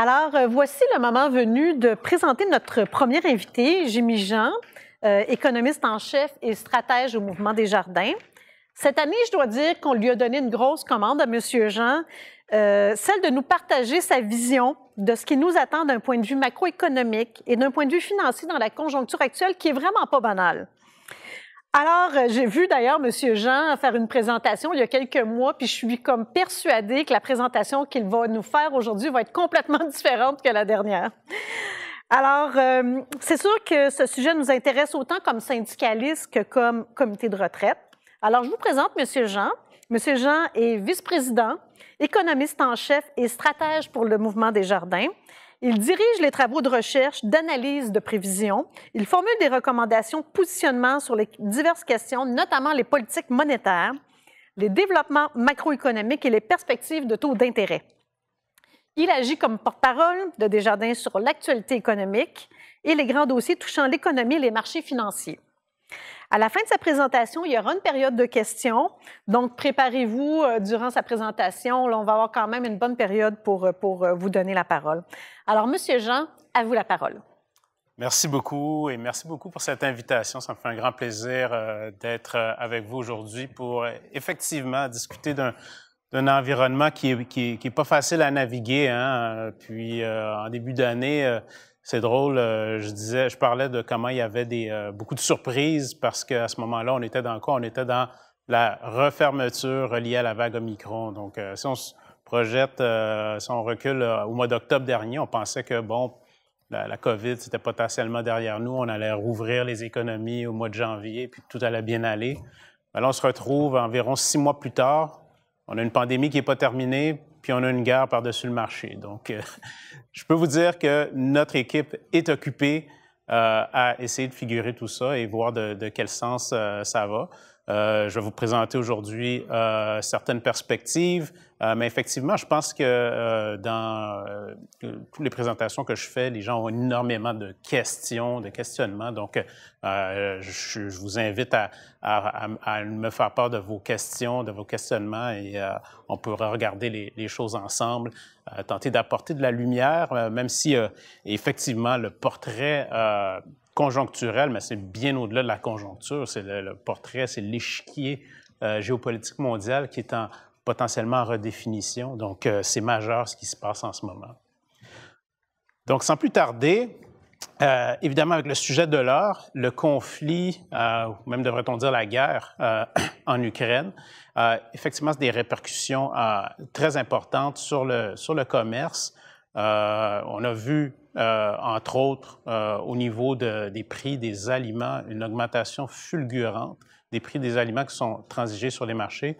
Alors, euh, voici le moment venu de présenter notre premier invité, Jimmy Jean, euh, économiste en chef et stratège au Mouvement des Jardins. Cette année, je dois dire qu'on lui a donné une grosse commande à M. Jean, euh, celle de nous partager sa vision de ce qui nous attend d'un point de vue macroéconomique et d'un point de vue financier dans la conjoncture actuelle qui est vraiment pas banale. Alors, euh, j'ai vu d'ailleurs M. Jean faire une présentation il y a quelques mois, puis je suis comme persuadée que la présentation qu'il va nous faire aujourd'hui va être complètement différente que la dernière. Alors, euh, c'est sûr que ce sujet nous intéresse autant comme syndicalistes que comme comité de retraite. Alors, je vous présente M. Jean. M. Jean est vice-président, économiste en chef et stratège pour le mouvement des jardins. Il dirige les travaux de recherche, d'analyse, de prévision. Il formule des recommandations, positionnement sur les diverses questions, notamment les politiques monétaires, les développements macroéconomiques et les perspectives de taux d'intérêt. Il agit comme porte-parole de Desjardins sur l'actualité économique et les grands dossiers touchant l'économie et les marchés financiers. À la fin de sa présentation, il y aura une période de questions. Donc, préparez-vous euh, durant sa présentation. on va avoir quand même une bonne période pour, euh, pour euh, vous donner la parole. Alors, Monsieur Jean, à vous la parole. Merci beaucoup et merci beaucoup pour cette invitation. Ça me fait un grand plaisir d'être avec vous aujourd'hui pour effectivement discuter d'un d'un environnement qui n'est qui, est pas facile à naviguer. Hein. Puis en début d'année, c'est drôle, euh, je disais, je parlais de comment il y avait des, euh, beaucoup de surprises parce qu'à ce moment-là, on était dans quoi? On était dans la refermeture reliée à la vague Omicron. Donc, euh, si on se projette, si on recule au mois d'octobre dernier, on pensait que, bon, la, la COVID, c'était potentiellement derrière nous. On allait rouvrir les économies au mois de janvier, puis tout allait bien aller. Mais là, on se retrouve environ six mois plus tard. On a une pandémie qui n'est pas terminée, puis on a une gare par-dessus le marché. Donc, euh, je peux vous dire que notre équipe est occupée euh, à essayer de figurer tout ça et voir de, de quel sens euh, ça va. Euh, je vais vous présenter aujourd'hui euh, certaines perspectives, euh, mais effectivement, je pense que dans toutes les présentations que je fais, les gens ont énormément de questions, de questionnements. Donc, je, vous invite à, me faire part de vos questions, de vos questionnements, et on pourra regarder les, les choses ensemble, tenter d'apporter de la lumière, même si effectivement le portrait conjoncturel, mais c'est bien au-delà de la conjoncture. C'est le, portrait, c'est l'échiquier euh, géopolitique mondial qui est en, potentiellement en redéfinition. Donc, euh, c'est majeur ce qui se passe en ce moment. Donc, sans plus tarder, euh, évidemment, avec le sujet de l'or, le conflit, ou même devrait-on dire la guerre en Ukraine, effectivement, c'est des répercussions très importantes sur le, sur le commerce. on a vu euh, entre autres euh, au niveau des prix des aliments, une augmentation fulgurante des prix des aliments qui sont transigés sur les marchés,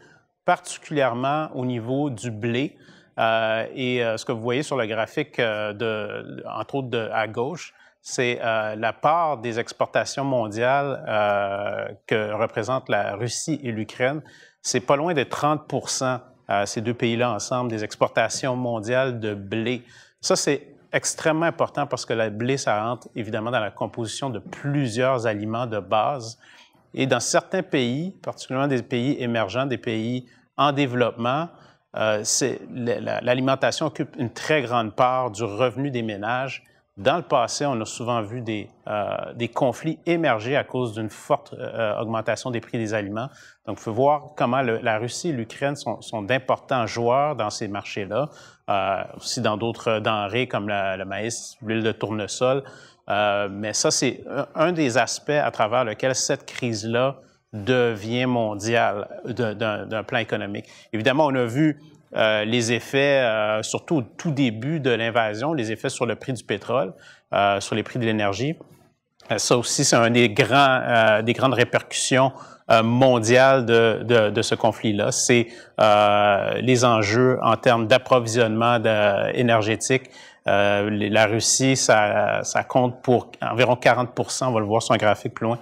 particulièrement au niveau du blé. Euh, et ce que vous voyez sur le graphique, de, entre autres à gauche, c'est la part des exportations mondiales que représentent la Russie et l'Ukraine. C'est pas loin de 30 ces deux pays-là ensemble des exportations mondiales de blé. Ça, c'est extrêmement important parce que la blé, ça rentre évidemment dans la composition de plusieurs aliments de base. Et dans certains pays, particulièrement des pays émergents, des pays en développement, euh, l'alimentation occupe une très grande part du revenu des ménages. Dans le passé, on a souvent vu des, euh, des conflits émerger à cause d'une forte euh, augmentation des prix des aliments. Donc, il faut voir comment la Russie et l'Ukraine sont, sont d'importants joueurs dans ces marchés-là. Euh, aussi dans d'autres euh, denrées comme le, maïs, l'huile de tournesol. Euh, mais ça, c'est un des aspects à travers lequel cette crise-là devient mondiale d'un plan économique. Évidemment, on a vu les effets, surtout au tout début de l'invasion, les effets sur le prix du pétrole, sur les prix de l'énergie. ça aussi, c'est un des, grands, des grandes répercussions euh, mondial de, de, ce conflit-là. C'est euh, les enjeux en termes d'approvisionnement énergétique. Euh, la Russie, ça, ça, compte pour environ 40 on va le voir sur un graphique plus loin,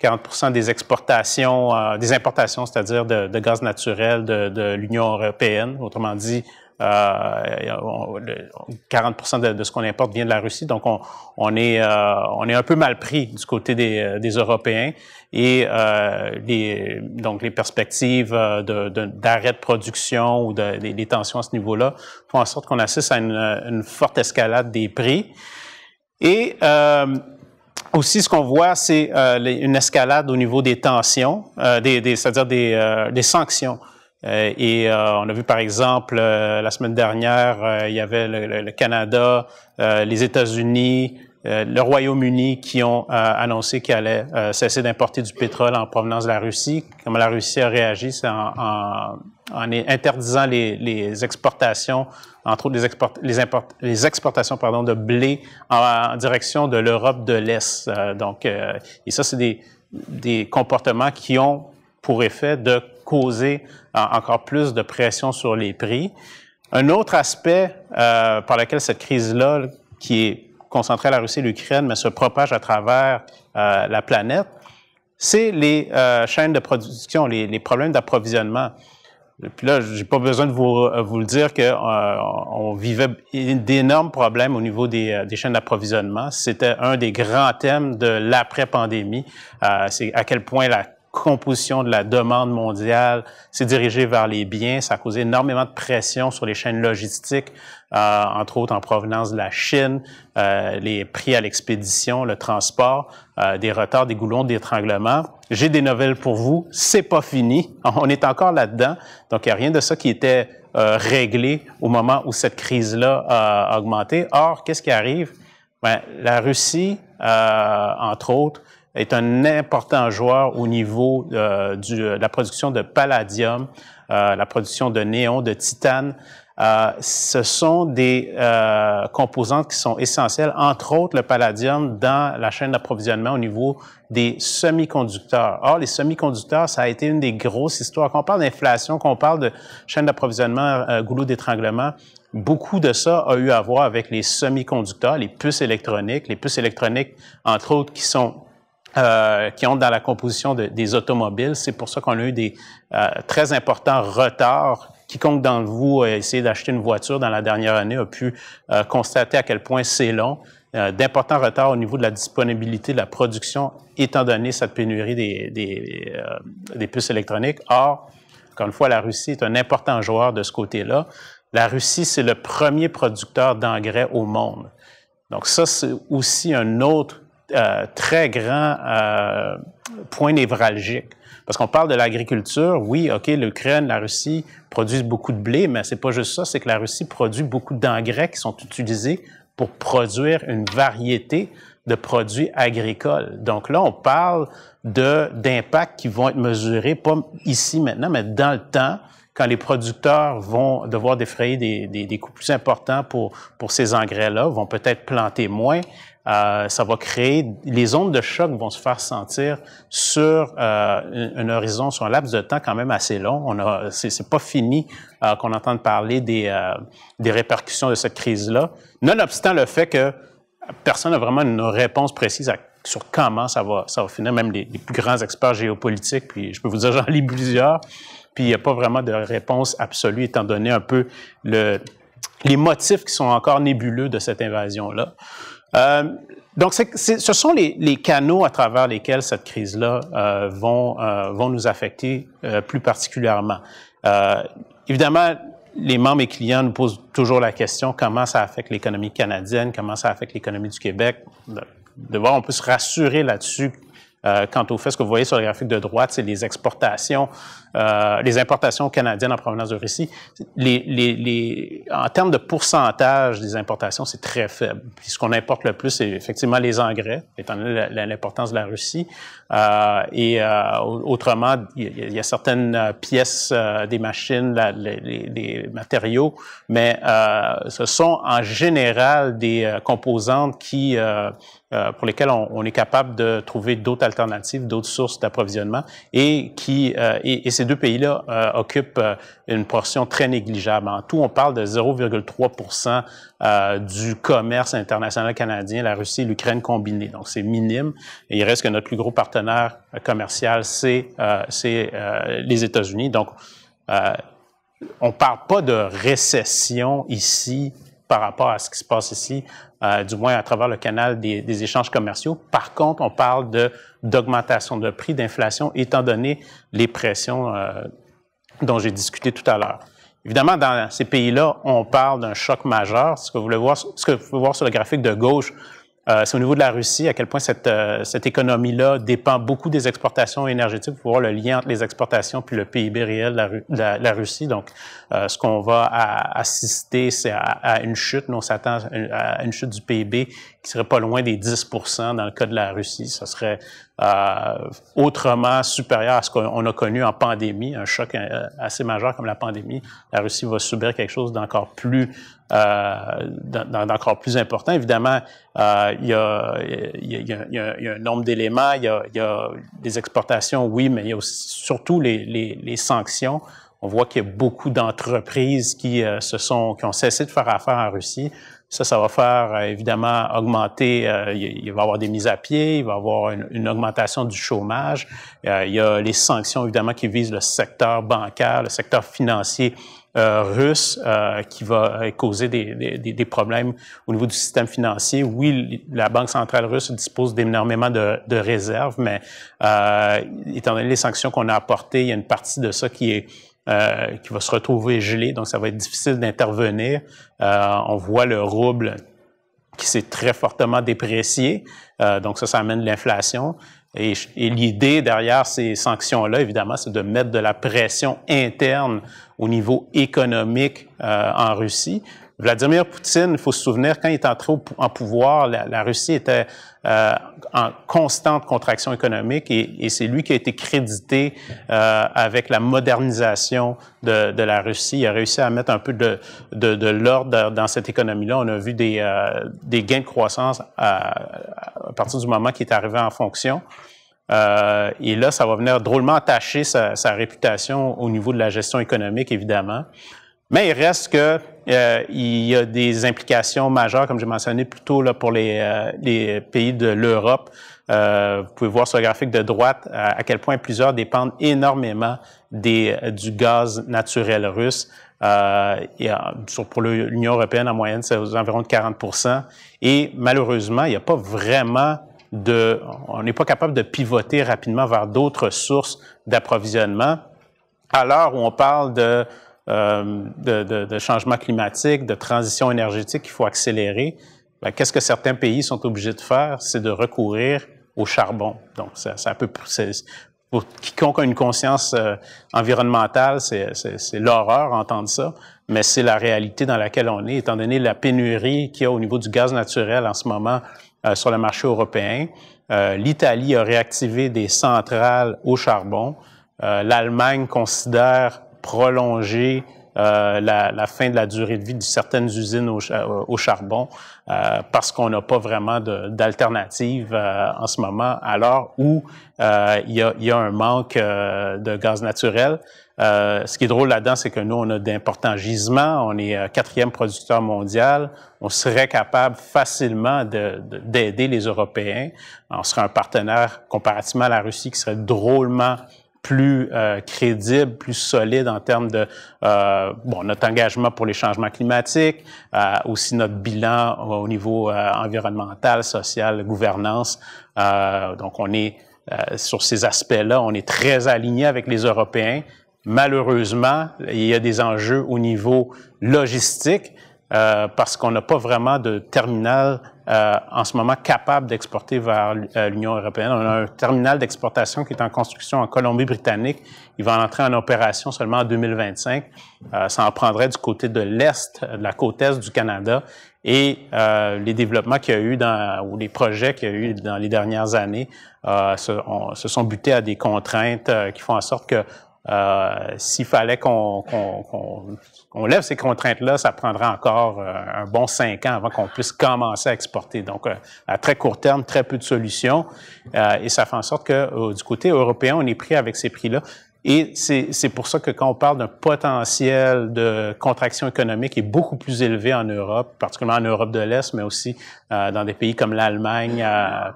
40 des exportations, des importations, c'est-à-dire de, gaz naturel de, de l'Union européenne, autrement dit, 40 euh, de, ce qu'on importe vient de la Russie, donc on, euh, est, un peu mal pris du côté des, euh, Européens. Et donc les perspectives d'arrêt de, production ou des, tensions à ce niveau-là font en sorte qu'on assiste à une, forte escalade des prix. Et aussi, ce qu'on voit, c'est une escalade au niveau des tensions, c'est-à-dire des, sanctions. Euh, et euh, on a vu par exemple euh, la semaine dernière, il y avait le, Canada, les États-Unis, le Royaume-Uni qui ont annoncé qu'ils allaient cesser d'importer du pétrole en provenance de la Russie. Comme la Russie a réagi, c'est en, en, en, interdisant les, les, exportations, entre autres les, les, import, les, exportations pardon, de blé en, en direction de l'Europe de l'Est. donc, et ça, c'est des, des comportements qui ont pour effet de causer encore plus de pression sur les prix. Un autre aspect euh, par lequel cette crise-là, qui est concentrée à la Russie et l'Ukraine, mais se propage à travers euh, la planète, c'est les euh, chaînes de production, les, problèmes d'approvisionnement. Puis là, j'ai pas besoin de vous, le dire qu'on on vivait d'énormes problèmes au niveau des, des chaînes d'approvisionnement. C'était un des grands thèmes de l'après-pandémie. c'est à quel point la composition de la demande mondiale s'est dirigé vers les biens. Ça a causé énormément de pression sur les chaînes logistiques, euh, entre autres en provenance de la Chine, euh, les prix à l'expédition, le transport, euh, des retards, des goulons d'étranglement. J'ai des nouvelles pour vous. C'est pas fini. On est encore là-dedans. Donc, il n'y a rien de ça qui était réglé au moment où cette crise-là a augmenté. Or, qu'est-ce qui arrive? Ben, la Russie, entre autres, est un important joueur au niveau euh, du, euh, de la production de palladium, euh, la production de néon, de titane. ce sont des composantes qui sont essentielles, entre autres le palladium, dans la chaîne d'approvisionnement au niveau des semi-conducteurs. Or, les semi-conducteurs, ça a été une des grosses histoires. Quand on parle d'inflation, qu'on parle de chaîne d'approvisionnement, goulot d'étranglement, Beaucoup de ça a eu à voir avec les semi-conducteurs, les puces électroniques, les puces électroniques, entre autres, qui sont euh, qui ont dans la composition des automobiles. C'est pour ça qu'on a eu des euh, très importants retards. Quiconque d'entre vous a essayé d'acheter une voiture dans la dernière année a pu euh, constater à quel point c'est long. D'importants retards au niveau de la disponibilité de la production, étant donné cette pénurie des, des, des puces électroniques. Or, encore une fois, la Russie est un important joueur de ce côté-là. La Russie, c'est le premier producteur d'engrais au monde. Donc ça, c'est aussi un autre euh, très grand euh, point névralgique. Parce qu'on parle de l'agriculture, oui, OK, l'Ukraine, la Russie produisent beaucoup de blé, mais c'est pas juste ça, c'est que la Russie produit beaucoup d'engrais qui sont utilisés pour produire une variété de produits agricoles. Donc là, on parle de d'impacts qui vont être mesurés, pas ici maintenant, mais dans le temps, quand les producteurs vont devoir défrayer des, des, des coûts plus importants pour, pour ces engrais-là, vont peut-être planter moins, euh, ça va créer, les ondes de choc vont se faire sentir sur euh, un horizon, sur un laps de temps quand même assez long. On a, c'est, pas fini euh, qu'on entende parler des, des répercussions de cette crise-là, nonobstant le fait que personne n'a vraiment une réponse précise sur comment ça va, ça va finir, même les, plus grands experts géopolitiques, puis je peux vous dire, j'en lis plusieurs, puis il n'y a pas vraiment de réponse absolue, étant donné un peu le, les motifs qui sont encore nébuleux de cette invasion-là. Donc, ce sont les, canaux à travers lesquels cette crise-là euh, vont, euh, vont nous affecter euh, plus particulièrement. Euh, évidemment, les membres et clients nous posent toujours la question comment ça affecte l'économie canadienne, comment ça affecte l'économie du Québec. De, voir, on peut se rassurer là-dessus. quant au fait, ce que vous voyez sur le graphique de droite, c'est les exportations euh, les importations canadiennes en provenance de Russie, les, les, en termes de pourcentage des importations, c'est très faible. Puis ce qu'on importe le plus, c'est effectivement les engrais, étant donné l'importance de la Russie. Euh, et euh, autrement, il y, a certaines euh, pièces des machines, des les, matériaux, mais ce sont en général des composantes qui pour lesquelles on, est capable de trouver d'autres alternatives, d'autres sources d'approvisionnement et qui et ces deux pays-là euh, occupent euh, une portion très négligeable. En tout, on parle de 0,3 euh, du commerce international canadien, la Russie et l'Ukraine combinés. Donc, c'est minime. il reste que notre plus gros partenaire commercial, c'est les États-Unis. Donc, on ne parle pas de récession ici par rapport à ce qui se passe ici, euh, du moins à travers le canal des, échanges commerciaux. Par contre, on parle de d'augmentation de prix, d'inflation, étant donné les pressions euh, dont j'ai discuté tout à l'heure. Évidemment, dans ces pays-là, on parle d'un choc majeur. Ce que vous ce que vous pouvez voir sur le graphique de gauche, euh, c'est au niveau de la Russie, à quel point cette, euh, cette économie-là dépend beaucoup des exportations énergétiques. pour voir le lien entre les exportations puis le PIB réel de la, la, Russie. Donc, euh, ce qu'on va assister, c'est à, une chute. Nous, on s'attend à une chute du PIB qui serait pas loin des 10 dans le cas de la Russie. Ce serait euh, autrement supérieur à ce qu'on a connu en pandémie, un choc assez majeur comme la pandémie. La Russie va subir quelque chose d'encore plus d'encore plus important. Évidemment, il y, a, un nombre d'éléments, il y a, y a, des exportations, oui, mais il y a surtout les, les, les sanctions. On voit qu'il y a beaucoup d'entreprises qui se sont, qui ont cessé de faire affaire en Russie. Ça, ça va faire évidemment augmenter. il va y avoir des mises à pied, il va y avoir une, une augmentation du chômage. il y a les sanctions évidemment qui visent le secteur bancaire, le secteur financier euh, russe euh, qui va euh, causer des, des, problèmes au niveau du système financier. Oui, la Banque centrale russe dispose d'énormément de, de, réserves, mais étant donné les sanctions qu'on a apportées, il y a une partie de ça qui est qui va se retrouver gelée, donc ça va être difficile d'intervenir. on voit le rouble qui s'est très fortement déprécié, donc ça, ça amène l'inflation. Et, et l'idée derrière ces sanctions-là, évidemment, c'est de mettre de la pression interne au niveau économique euh, en Russie. Vladimir Poutine, il faut se souvenir, quand il est entré en pouvoir, la, Russie était euh, en constante contraction économique et, et c'est lui qui a été crédité euh, avec la modernisation de, de, la Russie. Il a réussi à mettre un peu de, de, de l'ordre dans cette économie-là. On a vu des, des gains de croissance à, à, partir du moment qu'il est arrivé en fonction. Euh, et là, ça va venir drôlement attacher sa, sa, réputation au niveau de la gestion économique, évidemment. Mais il reste que euh, il y a des implications majeures, comme j'ai mentionné plus tôt là, pour les, euh, les pays de l'Europe. Euh, vous pouvez voir sur le graphique de droite à, quel point plusieurs dépendent énormément des, du gaz naturel russe. Euh, pour l'Union européenne, en moyenne, c'est aux de 40 Et malheureusement, il n'y a pas vraiment on n'est pas capable de pivoter rapidement vers d'autres sources d'approvisionnement. Alors où on parle de, euh, de, de, de, changement climatique, de transition énergétique qu'il faut accélérer, ben, qu'est-ce que certains pays sont obligés de faire? C'est de recourir au charbon. Donc, ça, ça pour quiconque a une conscience euh, environnementale, c'est l'horreur entendre ça mais c'est la réalité dans laquelle on est, étant donné la pénurie qu'il y a au niveau du gaz naturel en ce moment euh, sur le marché européen. Euh, L'Italie a réactivé des centrales au charbon. Euh, L'Allemagne considère prolonger euh, la, la, fin de la durée de vie de certaines usines au, euh, charbon parce qu'on n'a pas vraiment d'alternative en ce moment, alors où il y, a, il y, a, un manque de gaz naturel. Euh, ce qui est drôle là-dedans, c'est que nous, on a d'importants gisements. On est euh, quatrième producteur mondial. On serait capable facilement d'aider les Européens. On serait un partenaire comparativement à la Russie qui serait drôlement plus euh, crédible, plus solide en termes de bon, notre engagement pour les changements climatiques, aussi notre bilan au niveau environnemental, social, gouvernance. donc, on est sur ces aspects-là, on est très aligné avec les Européens. Malheureusement, il y a des enjeux au niveau logistique euh, parce qu'on n'a pas vraiment de terminal euh, en ce moment capable d'exporter vers euh, l'Union européenne. On a un terminal d'exportation qui est en construction en Colombie-Britannique. Il va entrer en opération seulement en 2025. ça en prendrait du côté de l'Est, de la côte Est du Canada. Et les développements qu'il y a eu dans, ou les projets qu'il y a eu dans les dernières années se, sont butés à des contraintes qui font en sorte que euh, s'il fallait qu'on lève ces contraintes-là, ça prendra encore euh, un bon cinq ans avant qu'on puisse commencer à exporter. Donc, euh, à très court terme, très peu de solutions. et ça fait en sorte que du côté européen, on est pris avec ces prix-là. Et c'est pour ça que quand on parle d'un potentiel de contraction économique qui est beaucoup plus élevé en Europe, particulièrement en Europe de l'Est, mais aussi dans des pays comme l'Allemagne,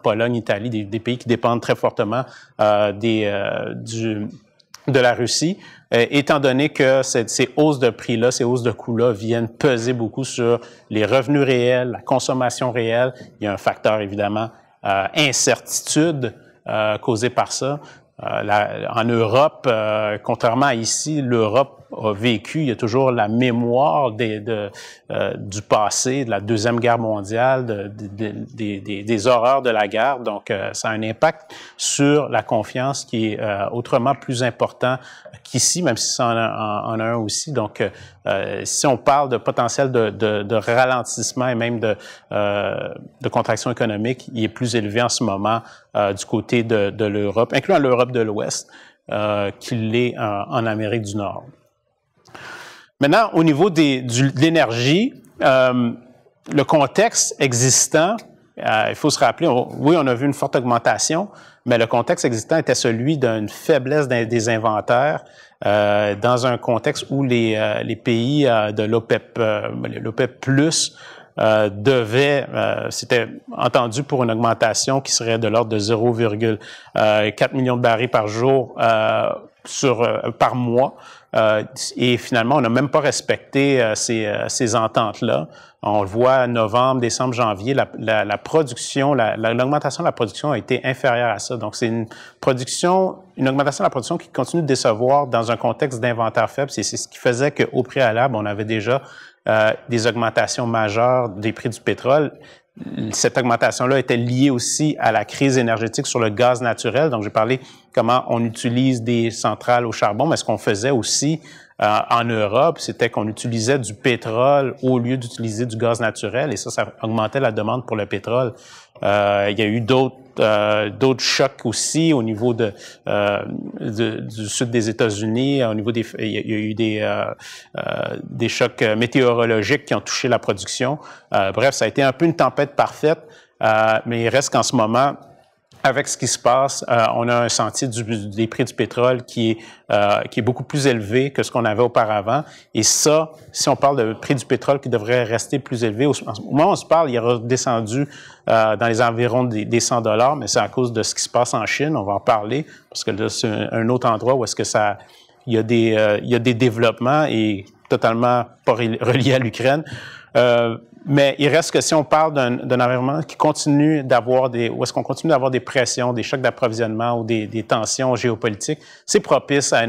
Pologne, Italie, des, pays qui dépendent très fortement des, du, de la Russie, euh, étant donné que ces hausses de prix-là, ces hausses de coûts-là viennent peser beaucoup sur les revenus réels, la consommation réelle. Il y a un facteur évidemment euh, incertitude euh, causée par ça. en Europe, contrairement à ici, l'Europe a vécu, il y a toujours la mémoire des, de, euh, du passé, de la Deuxième Guerre mondiale, des, des horreurs de la guerre. Donc, euh, ça a un impact sur la confiance qui est euh, autrement plus important qu'ici, même si ça en a, un aussi. Donc, si on parle de potentiel de, ralentissement et même de, de contraction économique, il est plus élevé en ce moment du côté de, l'Europe, incluant l'Europe de l'Ouest. qu'il l'est en Amérique du Nord. Maintenant, au niveau de l'énergie, euh, le contexte existant, euh, il faut se rappeler, oui, on a vu une forte augmentation, mais le contexte existant était celui d'une faiblesse des inventaires euh, dans un contexte où les, euh, pays de l'OPEP, l'OPEP plus, euh, c'était entendu pour une augmentation qui serait de l'ordre de 0,4 millions de barils par jour sur, par mois. Euh, et finalement, on n'a même pas respecté euh, ces, euh, ces ententes-là. On le voit novembre, décembre, janvier, la, la, la production, l'augmentation de la production a été inférieure à ça. Donc, c'est une production, une augmentation de la production qui continue de décevoir dans un contexte d'inventaire faible. C'est ce qui faisait qu'au préalable, on avait déjà des augmentations majeures des prix du pétrole cette augmentation-là était liée aussi à la crise énergétique sur le gaz naturel. Donc, j'ai parlé comment on utilise des centrales au charbon, mais ce qu'on faisait aussi euh, en Europe, c'était qu'on utilisait du pétrole au lieu d'utiliser du gaz naturel, et ça, ça augmentait la demande pour le pétrole. Euh, il y a eu d'autres euh, d'autres chocs aussi au niveau euh, de, du sud des États-Unis. Au niveau des, il y a eu des, euh, des chocs météorologiques qui ont touché la production. bref, ça a été un peu une tempête parfaite, mais il reste qu'en ce moment, avec ce qui se passe, euh, on a un sentier du, des prix du pétrole qui est, euh, qui est beaucoup plus élevé que ce qu'on avait auparavant. Et ça, si on parle de prix du pétrole qui devrait rester plus élevé, au, moins moment où on se parle, il est redescendu euh, dans les environs des, 100 dollars, mais c'est à cause de ce qui se passe en Chine. On va en parler parce que là, c'est un, autre endroit où est-ce que ça, il y a des, il y a des développements et totalement pas relié à l'Ukraine. Mais il reste que si on parle d'un environnement qui continue d'avoir des, où est-ce qu'on continue d'avoir des pressions, des chocs d'approvisionnement ou des, des, tensions géopolitiques, c'est propice à,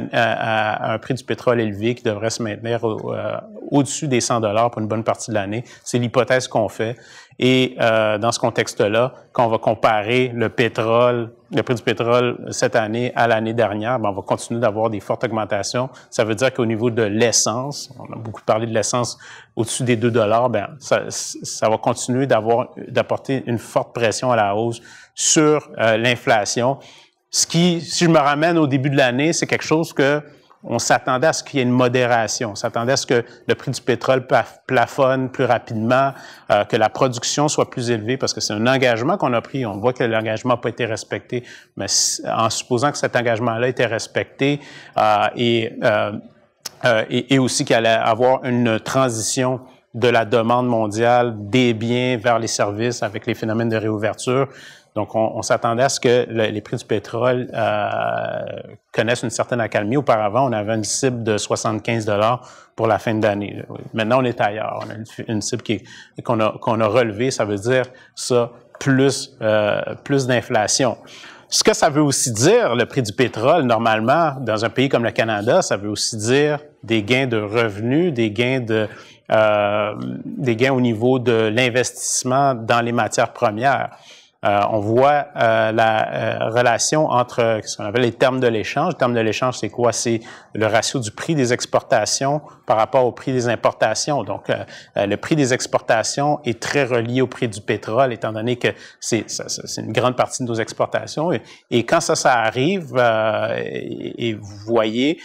un prix du pétrole élevé qui devrait se maintenir euh, au-dessus des 100 dollars pour une bonne partie de l'année. C'est l'hypothèse qu'on fait. Et euh, dans ce contexte-là, quand on va comparer le pétrole, le prix du pétrole cette année à l'année dernière, ben, on va continuer d'avoir des fortes augmentations. Ça veut dire qu'au niveau de l'essence, on a beaucoup parlé de l'essence au-dessus des 2 dollars, ben, ça, ça va continuer d'avoir d'apporter une forte pression à la hausse sur euh, l'inflation. Ce qui, si je me ramène au début de l'année, c'est quelque chose que on s'attendait à ce qu'il y ait une modération. On s'attendait à ce que le prix du pétrole plafonne plus rapidement, euh, que la production soit plus élevée, parce que c'est un engagement qu'on a pris. On voit que l'engagement n'a pas été respecté, mais en supposant que cet engagement-là était respecté euh, euh, et, et, aussi qu'il allait avoir une transition de la demande mondiale des biens vers les services avec les phénomènes de réouverture, donc, on, s'attendait à ce que les prix du pétrole euh, connaissent une certaine accalmie. Auparavant, on avait une cible de 75 pour la fin d'année. Maintenant, on est ailleurs. On a une, cible qu'on a, qu'on relevée. Ça veut dire ça plus, euh, plus d'inflation. Ce que ça veut aussi dire, le prix du pétrole, normalement, dans un pays comme le Canada, ça veut aussi dire des gains de revenus, des gains de, euh, des gains au niveau de l'investissement dans les matières premières. Euh, on voit euh, la euh, relation entre ce qu'on appelle les termes de l'échange. Les termes de l'échange, c'est quoi? C'est le ratio du prix des exportations par rapport au prix des importations. Donc, le prix des exportations est très relié au prix du pétrole, étant donné que c'est une grande partie de nos exportations. Et, quand ça, ça arrive, et, vous voyez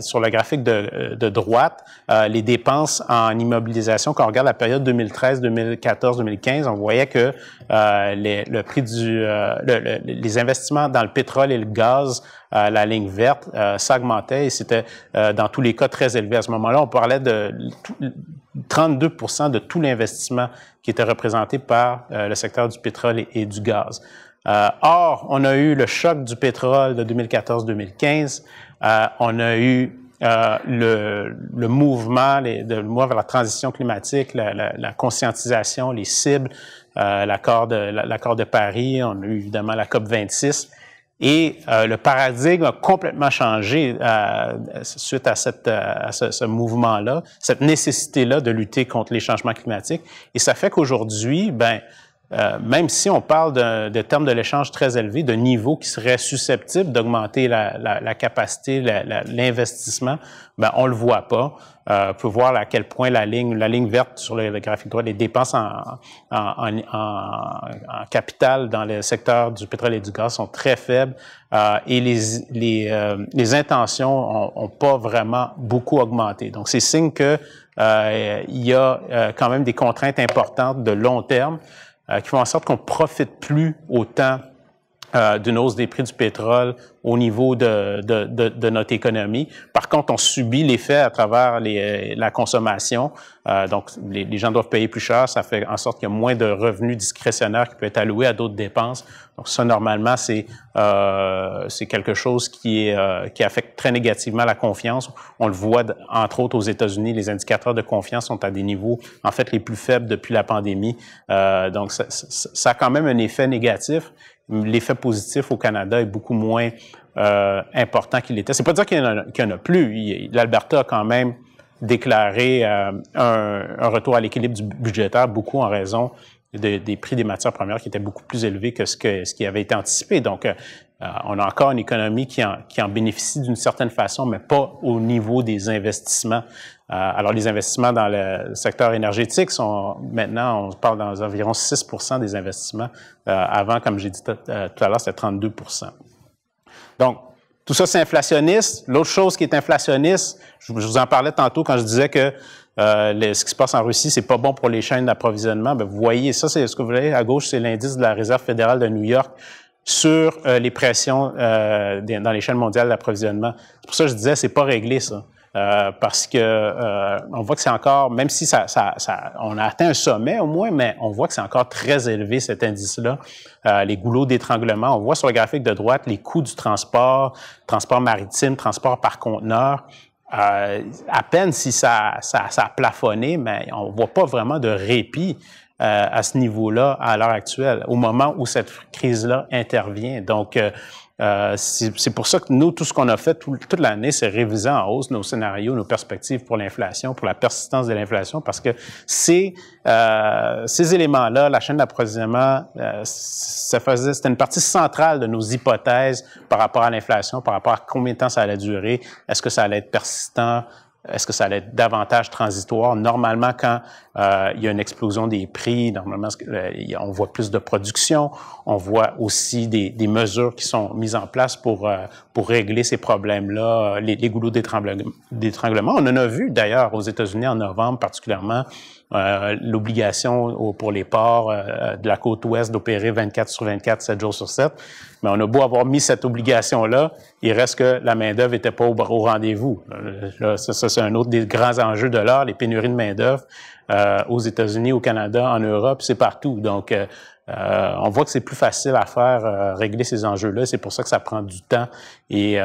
sur le graphique de, de droite, les dépenses en immobilisation, quand on regarde la période 2013, 2014, 2015, on voyait que euh, les, le prix du, euh, les investissements dans le pétrole et le gaz, euh, la ligne verte, euh, s'augmentait et c'était dans tous les cas très élevé. À ce moment-là, on parlait de 32 de tout l'investissement qui était représenté par le secteur du pétrole et, du gaz. or, on a eu le choc du pétrole de 2014-2015. on a eu le, mouvement, les, de, vers la transition climatique, la, la, la conscientisation, les cibles, euh, l'accord de, l'accord de Paris, on a eu évidemment la COP 26. Et euh, le paradigme a complètement changé euh, suite à, cette, à ce, ce mouvement-là, cette nécessité-là de lutter contre les changements climatiques. Et ça fait qu'aujourd'hui, ben, euh, même si on parle de, de termes de l'échange très élevés, de niveaux qui seraient susceptibles d'augmenter la, la, la, capacité, l'investissement, ben on le voit pas. Euh, on peut voir à quel point la ligne, la ligne verte sur le, graphique droit, les dépenses en, en, en, en, capital dans le secteur du pétrole et du gaz sont très faibles euh, et les, les, euh, les intentions n'ont pas vraiment beaucoup augmenté. Donc, c'est signe que euh, il y a quand même des contraintes importantes de long terme. Euh, qui font en sorte qu'on profite plus autant euh, d'une hausse des prix du pétrole au niveau de, de, de, de, notre économie. Par contre, on subit l'effet à travers les, euh, la consommation. Euh, donc, les, gens doivent payer plus cher. Ça fait en sorte qu'il y a moins de revenus discrétionnaires qui peuvent être alloués à d'autres dépenses. Donc, ça, normalement, c'est euh, quelque chose qui, est, qui affecte très négativement la confiance. On le voit, entre autres, aux États-Unis, les indicateurs de confiance sont à des niveaux, en fait, les plus faibles depuis la pandémie. donc, ça, ça a quand même un effet négatif l'effet positif au Canada est beaucoup moins euh, important qu'il était. C'est pas dire qu'il n'y en, a plus. L'Alberta a quand même déclaré euh, un, retour à l'équilibre budgétaire, beaucoup en raison des prix des matières premières qui étaient beaucoup plus élevés que ce, que, ce qui avait été anticipé. Donc, euh, on a encore une économie qui en, qui en bénéficie d'une certaine façon, mais pas au niveau des investissements euh, alors, les investissements dans le secteur énergétique sont maintenant, on parle dans environ 6 des investissements. Euh, avant, comme j'ai dit tout euh, à l'heure, c'était 32 Donc, tout ça, c'est inflationniste. L'autre chose qui est inflationniste, je, vous en parlais tantôt quand je disais que ce qui se passe en Russie, c'est pas bon pour les chaînes d'approvisionnement. Ben, vous voyez, ça, c'est ce que vous voyez à gauche, c'est l'indice de la Réserve fédérale de New York sur les pressions dans les chaînes mondiales d'approvisionnement. C'est pour ça que je disais, c'est pas réglé ça. Euh, parce que euh, on voit que c'est encore, même si ça, ça, ça, on a atteint un sommet au moins, mais on voit que c'est encore très élevé cet indice-là. Euh, les goulots d'étranglement, on voit sur le graphique de droite les coûts du transport, transport maritime, transport par conteneur. à peine si ça, ça, ça a plafonné, mais on voit pas vraiment de répit à ce niveau-là à l'heure actuelle, au moment où cette crise-là intervient. Donc euh, c'est pour ça que nous, tout ce qu'on a fait toute l'année, c'est réviser en hausse nos scénarios, nos perspectives pour l'inflation, pour la persistance de l'inflation, parce que ces, euh, ces éléments-là, la chaîne d'approvisionnement, euh, ça c'était une partie centrale de nos hypothèses par rapport à l'inflation, par rapport à combien de temps ça allait durer, est-ce que ça allait être persistant, est-ce que ça allait être davantage transitoire? Normalement, quand euh, il y a une explosion des prix, normalement, euh, on voit plus de production, on voit aussi des, mesures qui sont mises en place pour, euh, pour régler ces problèmes-là, les, les goulots d'étranglement. On en a vu d'ailleurs aux États-Unis en novembre particulièrement euh, l'obligation pour les ports euh, euh, de la côte ouest d'opérer 24 sur 24, 7 jours sur 7. Mais on a beau avoir mis cette obligation-là, il reste que la main-d'œuvre n'était pas au, rendez-vous. ça, c'est un autre des grands enjeux de l'heure, les pénuries de main-d'œuvre aux États-Unis, au Canada, en Europe, c'est partout. Donc, on voit que c'est plus facile à faire, régler ces enjeux-là. C'est pour ça que ça prend du temps. Et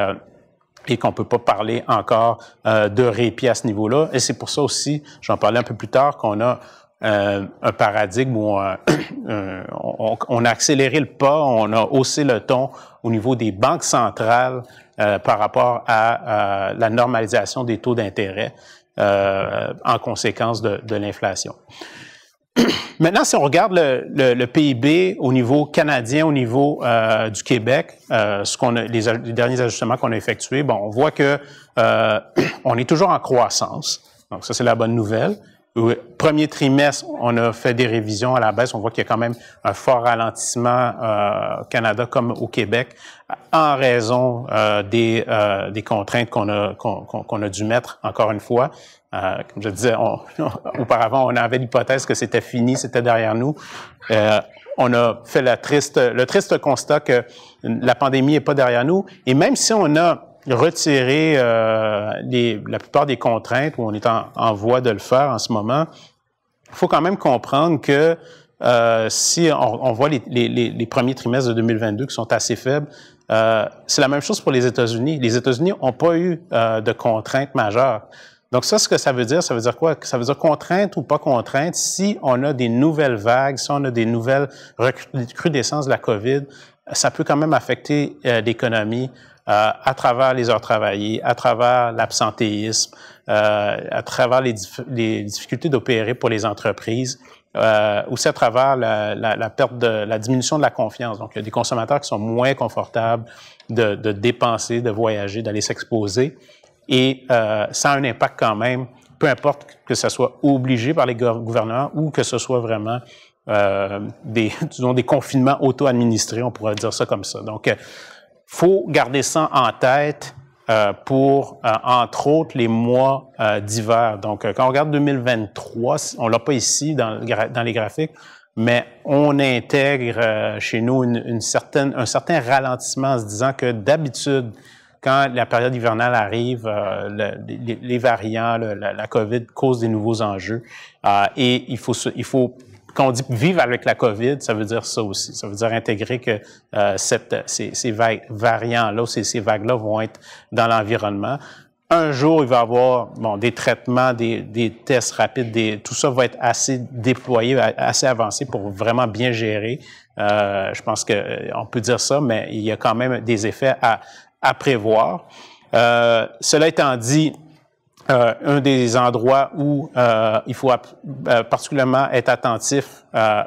et qu'on peut pas parler encore euh, de répit à ce niveau-là. Et c'est pour ça aussi, j'en parlais un peu plus tard, qu'on a euh, un paradigme où euh, on, a accéléré le pas, on a haussé le ton au niveau des banques centrales par rapport à la normalisation des taux d'intérêt en conséquence de l'inflation. Maintenant, si on regarde le, le, PIB au niveau canadien, au niveau euh, du Québec, euh, ce qu'on les, derniers ajustements qu'on a effectués, bon, on voit que euh, on est toujours en croissance. Donc ça, c'est la bonne nouvelle oui. Premier trimestre, on a fait des révisions à la baisse. On voit qu'il y a quand même un fort ralentissement euh, au Canada comme au Québec en raison euh, des, euh, des, contraintes qu'on a, qu'on, qu'on a dû mettre, encore une fois. Euh, comme je disais, auparavant, on avait l'hypothèse que c'était fini, c'était derrière nous. Euh, on a fait la triste, le triste constat que la pandémie n'est pas derrière nous. Et même si on a retirer euh, les, la plupart des contraintes, où on est en, voie de le faire en ce moment, il faut quand même comprendre que euh, si on, on voit les, les, les, premiers trimestres de 2022 qui sont assez faibles, euh, c'est la même chose pour les États-Unis. Les États-Unis n'ont pas eu euh, de contraintes majeures. Donc ça, ce que ça veut dire, ça veut dire quoi? Ça veut dire contrainte ou pas contrainte, si on a des nouvelles vagues, si on a des nouvelles recrudescences de la COVID, ça peut quand même affecter euh, l'économie. Euh, à travers les heures travaillées, à travers l'absentéisme, euh, à travers les, difficultés d'opérer pour les entreprises. Euh, aussi à travers la, la, la, perte de la diminution de la confiance. Donc, il y a des consommateurs qui sont moins confortables de, de dépenser, de voyager, d'aller s'exposer. Et euh, ça a un impact quand même, peu importe que ce soit obligé par les gouvernements ou que ce soit vraiment euh, des, disons, des confinements auto-administrés, on pourrait dire ça comme ça. Donc, euh, faut garder ça en tête euh, pour, euh, entre autres, les mois euh, d'hiver. Donc, euh, quand on regarde 2023, on l'a pas ici dans, dans, les graphiques, mais on intègre chez nous une, certaine, un certain ralentissement en se disant que d'habitude, quand la période hivernale arrive, les, variants, la, la, COVID cause des nouveaux enjeux euh, et il faut, il faut quand on dit vivre avec la COVID, ça veut dire ça aussi. Ça veut dire intégrer que euh, cette, ces, ces variants-là, ces, ces vagues-là vont être dans l'environnement. Un jour, il va y avoir bon, des traitements, des, tests rapides, des, tout ça va être assez déployé, assez avancé pour vraiment bien gérer. Euh, je pense qu'on euh, peut dire ça, mais il y a quand même des effets à, à prévoir. Euh, cela étant dit, euh, un des endroits où euh, il faut euh, particulièrement être attentif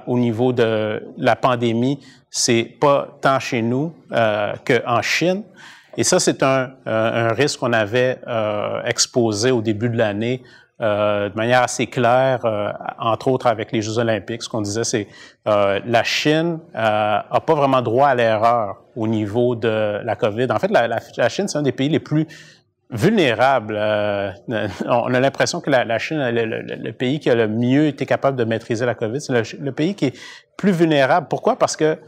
au niveau de la pandémie, c'est pas tant chez nous qu'en Chine. Et ça, c'est un, risque qu'on avait exposé au début de l'année de manière assez claire, entre autres avec les Jeux olympiques. Ce qu'on disait, c'est la Chine n'a pas vraiment droit à l'erreur au niveau de la COVID. En fait, la Chine, c'est un des pays les plus vulnérable. Euh, on a l'impression que la, Chine, le, pays qui a le mieux été capable de maîtriser la COVID, c'est le, pays qui est plus vulnérable. Pourquoi? Parce que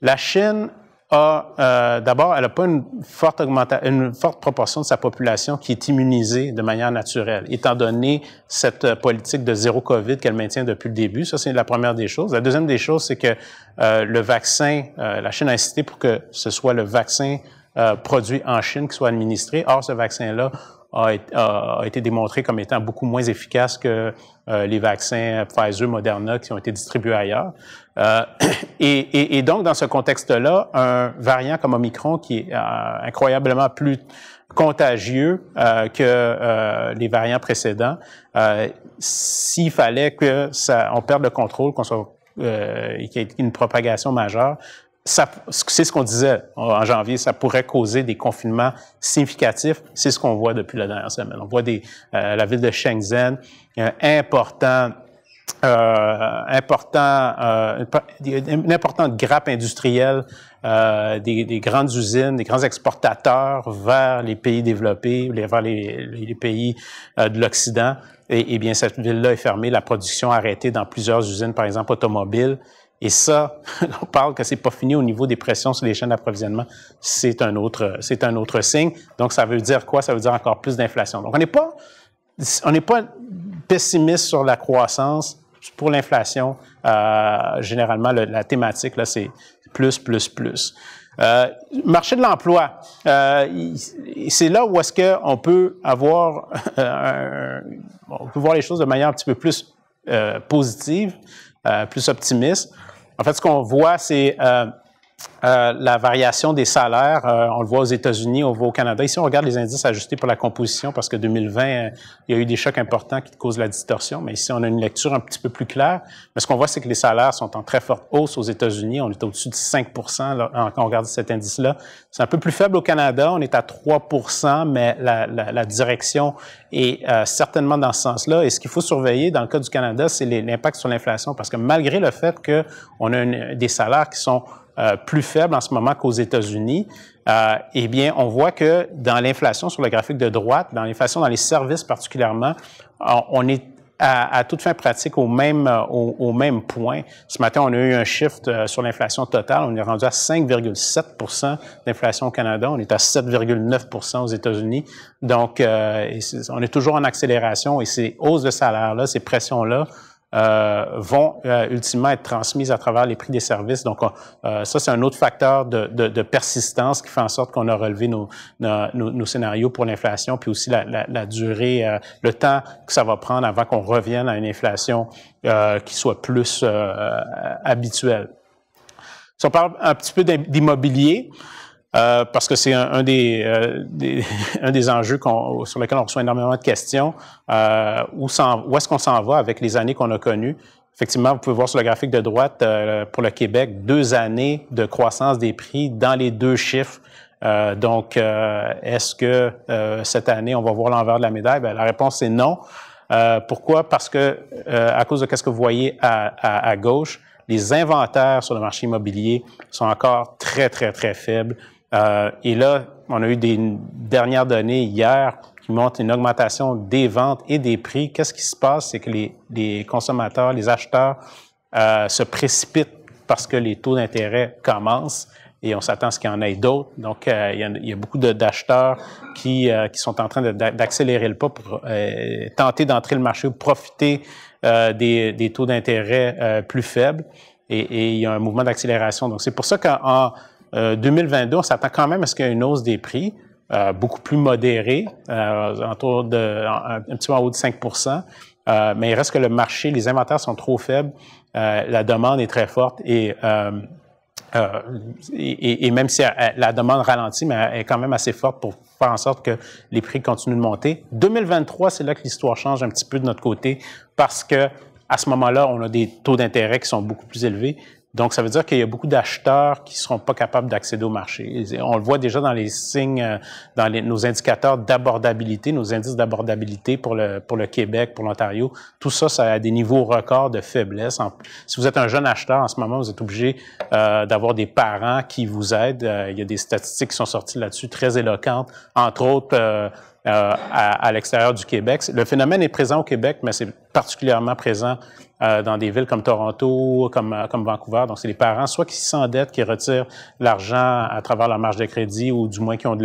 la Chine a, euh, d'abord, elle n'a pas une forte, une forte proportion de sa population qui est immunisée de manière naturelle, étant donné cette euh, politique de zéro COVID qu'elle maintient depuis le début. Ça, c'est la première des choses. La deuxième des choses, c'est que le vaccin, la Chine a insisté pour que ce soit le vaccin euh, produits en Chine qui soit administrés. Or, ce vaccin-là a, été démontré comme étant beaucoup moins efficace que euh, les vaccins Pfizer, Moderna qui ont été distribués ailleurs. Euh, et, donc, dans ce contexte-là, un variant comme Omicron qui est incroyablement plus contagieux que les variants précédents. S'il fallait que ça, on perde le contrôle, qu'on soit qu'il y ait une propagation majeure, c'est ce qu'on disait en janvier, ça pourrait causer des confinements significatifs. C'est ce qu'on voit depuis la dernière semaine. On voit euh, la ville de Shenzhen, euh, important, euh, important, une importante grappe industrielle des, grandes usines, des grands exportateurs vers les pays développés, vers les, les pays de l'Occident. Et, bien, cette ville-là est fermée, la production arrêtée dans plusieurs usines, par exemple automobiles. Et ça, on parle que c'est pas fini au niveau des pressions sur les chaînes d'approvisionnement. C'est un autre, c'est un autre signe. Donc, ça veut dire quoi? Ça veut dire encore plus d'inflation. Donc, on n'est pas, on n'est pas pessimiste sur la croissance. Pour l'inflation, euh, généralement, la thématique, là, c'est plus, plus, plus. Euh, marché de l'emploi, euh, c'est là où est-ce qu'on peut avoir, on peut voir les choses de manière un petit peu plus positive, plus optimiste. En fait, ce qu'on voit, c'est euh, euh, la variation des salaires, euh, on le voit aux États-Unis, on le voit au Canada. Ici, on regarde les indices ajustés pour la composition parce que 2020, euh, il y a eu des chocs importants qui causent la distorsion, mais ici, on a une lecture un petit peu plus claire. Mais ce qu'on voit, c'est que les salaires sont en très forte hausse aux États-Unis. On est au-dessus de 5 là, quand on regarde cet indice-là. C'est un peu plus faible au Canada, on est à 3 mais la, la, la, direction est certainement dans ce sens-là. Et ce qu'il faut surveiller dans le cas du Canada, c'est l'impact sur l'inflation parce que malgré le fait qu'on a des salaires qui sont euh, plus faible en ce moment qu'aux États-Unis, euh, eh bien, on voit que dans l'inflation sur le graphique de droite, dans l'inflation dans les services particulièrement, on est à, toute fin pratique au même, euh, au, même point. Ce matin, on a eu un shift euh, sur l'inflation totale. On est rendu à 5,7 d'inflation au Canada. On est à 7,9 aux États-Unis. Donc, euh, on est toujours en accélération et ces hausses de salaire-là, ces pressions-là, euh, vont euh, ultimement être transmises à travers les prix des services. Donc, euh, ça, c'est un autre facteur de, de, persistance qui fait en sorte qu'on a relevé nos, nos, scénarios pour l'inflation, puis aussi la, la durée, le temps que ça va prendre avant qu'on revienne à une inflation qui soit plus habituelle. Si on parle un petit peu d'immobilier, euh, parce que c'est un, un, des, euh, un des enjeux sur lesquels on reçoit énormément de questions. Euh, où, où est-ce qu'on s'en va avec les années qu'on a connues? Effectivement, vous pouvez voir sur le graphique de droite, euh, pour le Québec, deux années de croissance des prix dans les deux chiffres. donc, est-ce que cette année, on va voir l'envers de la médaille? Ben, la réponse est non. pourquoi? Parce que, à cause de quest ce que vous voyez à, à, à gauche, les inventaires sur le marché immobilier sont encore très, très, très faibles. Euh, et là, on a eu des dernières données hier qui montrent une augmentation des ventes et des prix. Qu'est-ce qui se passe? C'est que les, les, consommateurs, les acheteurs euh, se précipitent parce que les taux d'intérêt commencent et on s'attend à ce qu'il y en ait d'autres. Donc, euh, il, y a, beaucoup d'acheteurs qui, euh, qui, sont en train d'accélérer le pas pour euh, tenter d'entrer le marché ou profiter des, des, taux d'intérêt plus faibles. Et, et, il y a un mouvement d'accélération. Donc, c'est pour ça qu'en 2022, euh, on s'attend quand même à ce qu'il y ait une hausse des prix, euh, beaucoup plus modérée, euh, autour de, un, petit peu en haut de 5 euh, mais il reste que le marché, les inventaires sont trop faibles, la demande est très forte et et, et, même si la demande ralentit, mais elle est quand même assez forte pour faire en sorte que les prix continuent de monter. 2023, c'est là que l'histoire change un petit peu de notre côté parce que à ce moment-là, on a des taux d'intérêt qui sont beaucoup plus élevés. Donc, ça veut dire qu'il y a beaucoup d'acheteurs qui seront pas capables d'accéder au marché. on le voit déjà dans les signes, euh, dans nos indicateurs d'abordabilité, nos indices d'abordabilité pour le, pour le Québec, pour l'Ontario. Tout ça, ça a des niveaux records de faiblesse. si vous êtes un jeune acheteur en ce moment, vous êtes obligé euh, d'avoir des parents qui vous aident. Euh, il y a des statistiques qui sont sorties là-dessus très éloquentes, entre autres. à, à l'extérieur du Québec. Le phénomène est présent au Québec, mais c'est particulièrement présent euh, dans des villes comme Toronto, comme, euh, comme Vancouver. Donc, c'est les parents, soit qui s'endettent, qui retirent l'argent à travers leur marge de crédit ou du moins qui ont de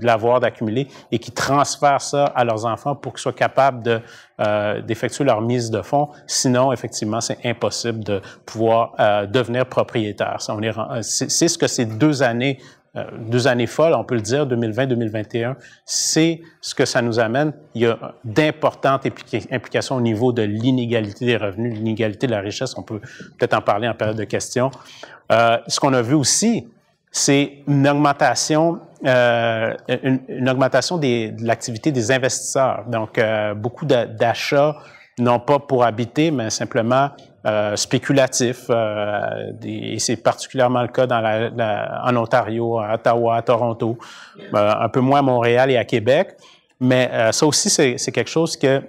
l'avoir la, d'accumuler et qui transfèrent ça à leurs enfants pour qu'ils soient capables de, euh, d'effectuer leur mise de fonds. Sinon, effectivement, c'est impossible de pouvoir euh, devenir propriétaire. on est, euh, c'est, ce que ces deux années euh, deux années folles, on peut le dire, 2020-2021, c'est ce que ça nous amène. Il y a d'importantes implications au niveau de l'inégalité des revenus, l'inégalité de la richesse. On peut peut-être en parler en période de questions. Euh, ce qu'on a vu aussi, c'est une augmentation, euh, une, augmentation des, de l'activité des investisseurs. Donc, euh, beaucoup d'achats, non pas pour habiter, mais simplement euh, spéculatifs. Euh, et c'est particulièrement le cas dans la, en Ontario, à Ottawa, à Toronto, euh, un peu moins à Montréal et à Québec. Mais euh, ça aussi, c'est quelque chose que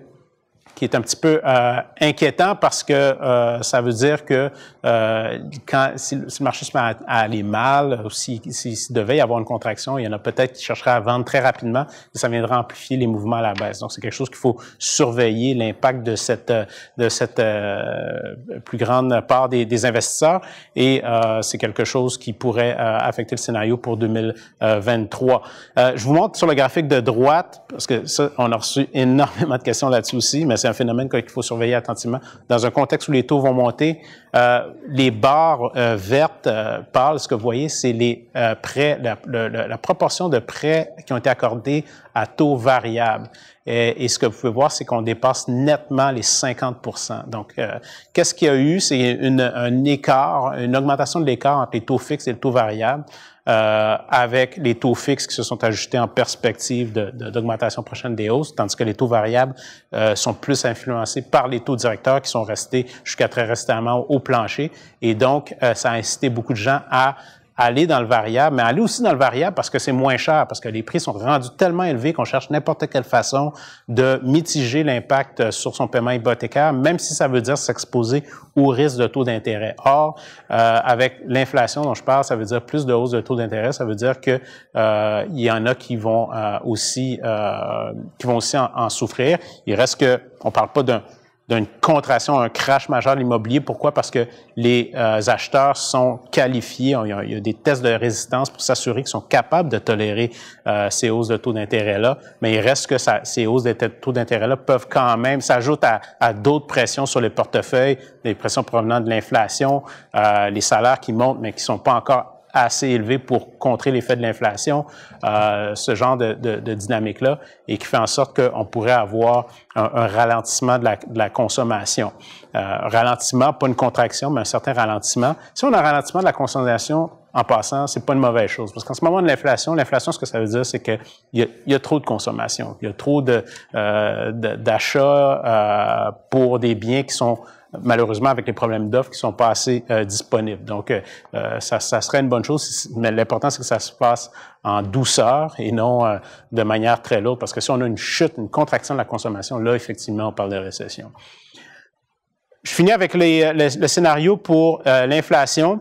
qui est un petit peu euh, inquiétant parce que euh, ça veut dire que euh, quand si, le marché se met à, aller mal, ou s'il si, devait y avoir une contraction, il y en a peut-être qui chercheraient à vendre très rapidement et ça viendra amplifier les mouvements à la baisse. Donc, c'est quelque chose qu'il faut surveiller, l'impact de cette, de cette plus grande part des, investisseurs et c'est quelque chose qui pourrait affecter le scénario pour 2023. je vous montre sur le graphique de droite, parce que ça, on a reçu énormément de questions là-dessus aussi, mais c'est un phénomène qu'il faut surveiller attentivement. Dans un contexte où les taux vont monter, euh, les barres euh, vertes euh, parlent. ce que vous voyez, c'est les euh, prêts, la, proportion de prêts qui ont été accordés à taux variable. Et, et ce que vous pouvez voir, c'est qu'on dépasse nettement les 50 Donc, qu'est-ce qu'il y a eu? C'est un écart, une augmentation de l'écart entre les taux fixes et le taux variable. Euh, avec les taux fixes qui se sont ajustés en perspective d'augmentation prochaine des hausses, tandis que les taux variables euh, sont plus influencés par les taux directeurs qui sont restés jusqu'à très récemment au plancher. Et donc, euh, ça a incité beaucoup de gens à aller dans le variable, mais aller aussi dans le variable parce que c'est moins cher, parce que les prix sont rendus tellement élevés qu'on cherche n'importe quelle façon de mitiger l'impact euh, sur son paiement hypothécaire, même si ça veut dire s'exposer au risque de taux d'intérêt. Or, euh, avec l'inflation dont je parle, ça veut dire plus de hausse de taux d'intérêt, ça veut dire que euh, il y en a qui vont aussi qui vont aussi en souffrir. Il reste que on parle pas d'un d'une contraction, un crash majeur de l'immobilier. Pourquoi? Parce que les euh, acheteurs sont qualifiés, il y, a, des tests de résistance pour s'assurer qu'ils sont capables de tolérer euh, ces hausses de taux d'intérêt-là, mais il reste que ça, ces hausses de taux d'intérêt-là peuvent quand même s'ajouter à, d'autres pressions sur les portefeuilles, des pressions provenant de l'inflation, euh, les salaires qui montent mais qui ne sont pas encore assez élevé pour contrer l'effet de l'inflation, euh, ce genre de, dynamique-là, et qui fait en sorte qu'on pourrait avoir un, ralentissement de la, consommation. Un euh, ralentissement, pas une contraction, mais un certain ralentissement. Si on a un ralentissement de la consommation en passant, c'est pas une mauvaise chose. Parce qu'en ce moment de l'inflation, l'inflation, ce que ça veut dire, c'est qu'il y, a, trop de consommation, il y a trop euh, d'achats pour des biens qui sont malheureusement avec les problèmes d'offres qui sont pas assez euh, disponibles. Donc, euh, euh, ça, ça, serait une bonne chose, mais l'important, c'est que ça se passe en douceur et non de manière très lourde, parce que si on a une chute, une contraction de la consommation, là, effectivement, on parle de récession. Je finis avec les, les, le scénario pour l'inflation.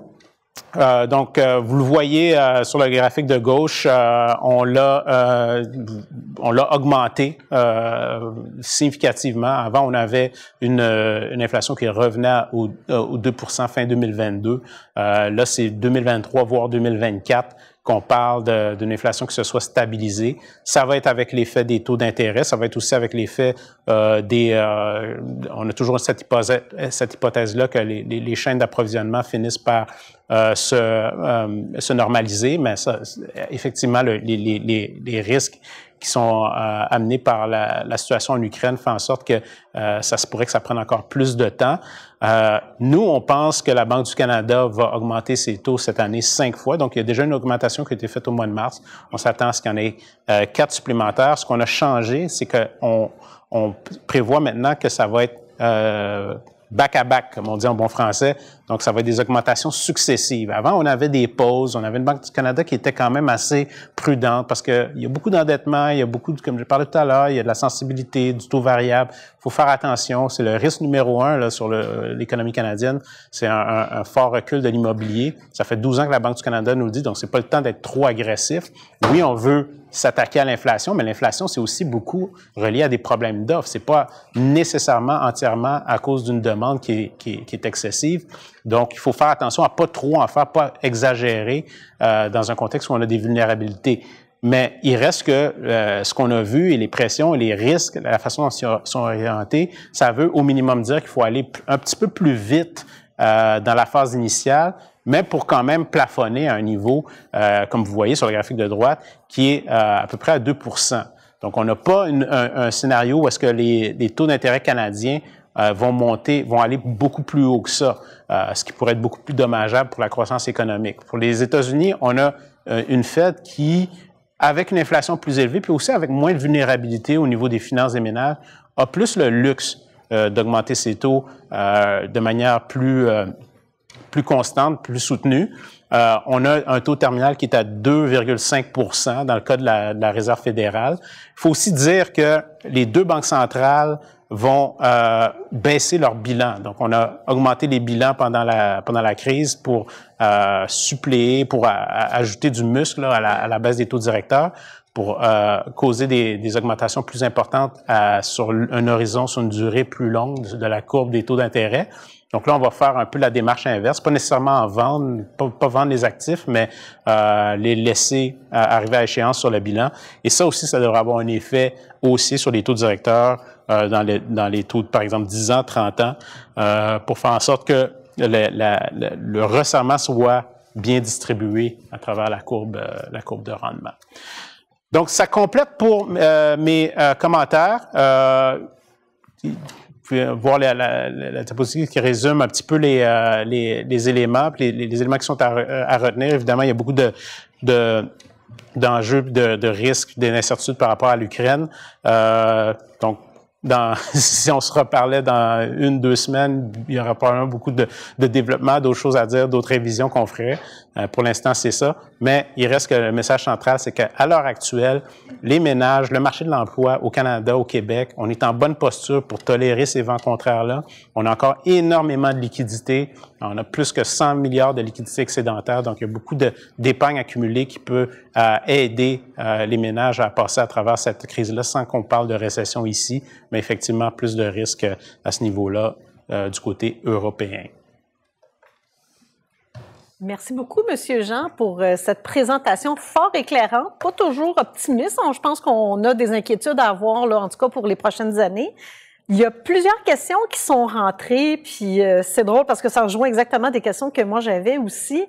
Euh, donc, euh, vous le voyez euh, sur le graphique de gauche, on l'a on l'a augmenté significativement. Avant, on avait une, inflation qui revenait au, au 2 fin 2022. là, c'est 2023 voire 2024 qu'on parle d'une inflation qui se soit stabilisée. Ça va être avec l'effet des taux d'intérêt, ça va être aussi avec l'effet euh, des... Euh, on a toujours cette hypothèse-là que les, chaînes d'approvisionnement finissent par euh, se, euh, se, normaliser, mais ça, effectivement, les, risques qui sont amenés par la, la, situation en Ukraine font en sorte que ça se pourrait que ça prenne encore plus de temps. Euh, nous, on pense que la Banque du Canada va augmenter ses taux cette année cinq fois. Donc, il y a déjà une augmentation qui a été faite au mois de mars. On s'attend à ce qu'il y en ait euh, quatre supplémentaires. Ce qu'on a changé, c'est qu'on on prévoit maintenant que ça va être euh, back-à-back, comme on dit en bon français. Donc, ça va être des augmentations successives. Avant, on avait des pauses. On avait une Banque du Canada qui était quand même assez prudente parce qu'il y a beaucoup d'endettement, il y a beaucoup, de, comme je parlais tout à l'heure, il y a de la sensibilité, du taux variable. Il faut faire attention. C'est le risque numéro un sur l'économie canadienne. C'est un, fort recul de l'immobilier. Ça fait 12 ans que la Banque du Canada nous le dit, donc c'est pas le temps d'être trop agressif. Oui, on veut s'attaquer à l'inflation, mais l'inflation, c'est aussi beaucoup relié à des problèmes d'offres. C'est pas nécessairement entièrement à cause d'une demande qui est, qui, excessive. Donc, il faut faire attention à pas trop en faire, pas exagérer euh, dans un contexte où on a des vulnérabilités. Mais il reste que euh, ce qu'on a vu et les pressions et les risques, la façon dont ils sont orientés, ça veut au minimum dire qu'il faut aller un petit peu plus vite euh, dans la phase initiale, mais pour quand même plafonner à un niveau, euh, comme vous voyez sur le graphique de droite, qui est euh, à peu près à 2 Donc, on n'a pas un, scénario où est-ce que les, taux d'intérêt canadiens euh, vont monter, vont aller beaucoup plus haut que ça, euh, ce qui pourrait être beaucoup plus dommageable pour la croissance économique. Pour les États-Unis, on a une Fed qui, avec une inflation plus élevée, puis aussi avec moins de vulnérabilité au niveau des finances des ménages, a plus le luxe d'augmenter ses taux de manière plus, plus constante, plus soutenue. Euh, on a un taux terminal qui est à 2,5 dans le cas de la, de la Réserve fédérale. Il faut aussi dire que les deux banques centrales vont euh, baisser leur bilan. Donc, on a augmenté les bilans pendant la, pendant la crise pour euh, suppléer, pour ajouter du muscle à, la, à, la, baisse des taux directeurs, pour euh, causer des, des, augmentations plus importantes euh, sur un horizon, sur une durée plus longue de la courbe des taux d'intérêt. Donc là, on va faire un peu la démarche inverse, pas nécessairement en vendre, pas, vendre les actifs, mais euh, les laisser euh, arriver à échéance sur le bilan. Et ça aussi, ça devrait avoir un effet aussi sur les taux directeurs euh, dans, les, dans les taux, de, par exemple, 10 ans, 30 ans, pour faire en sorte que le, resserrement soit bien distribué à travers la courbe, la courbe de rendement. Donc, ça complète pour mes commentaires voir la, diapositive qui résume un petit peu les, euh, les, éléments, les, éléments qui sont euh, à, retenir. Évidemment, il y a beaucoup d'enjeux, de, risques, d'incertitudes par rapport à l'Ukraine. Euh, donc, dans, si on se reparlait dans une, deux semaines, il y aura probablement beaucoup de, de développement, d'autres choses à dire, d'autres révisions qu'on ferait. Euh, pour l'instant, c'est ça. Mais il reste que le message central, c'est qu'à l'heure actuelle, les ménages, le marché de l'emploi au Canada, au Québec, on est en bonne posture pour tolérer ces vents contraires-là. On a encore énormément de liquidités. On a plus que 100 milliards de liquidités excédentaires. Donc, il y a beaucoup d'épargne accumulée qui peut euh, aider euh, les ménages à passer à travers cette crise-là sans qu'on parle de récession ici effectivement plus de risques euh, à ce niveau-là euh, du côté européen. Merci beaucoup, Monsieur Jean, pour euh, cette présentation fort éclairante, pas toujours optimiste. je pense qu'on a des inquiétudes à avoir, en tout cas pour les prochaines années. Il y a plusieurs questions qui sont rentrées, puis c'est drôle parce que ça rejoint exactement des questions que moi j'avais aussi.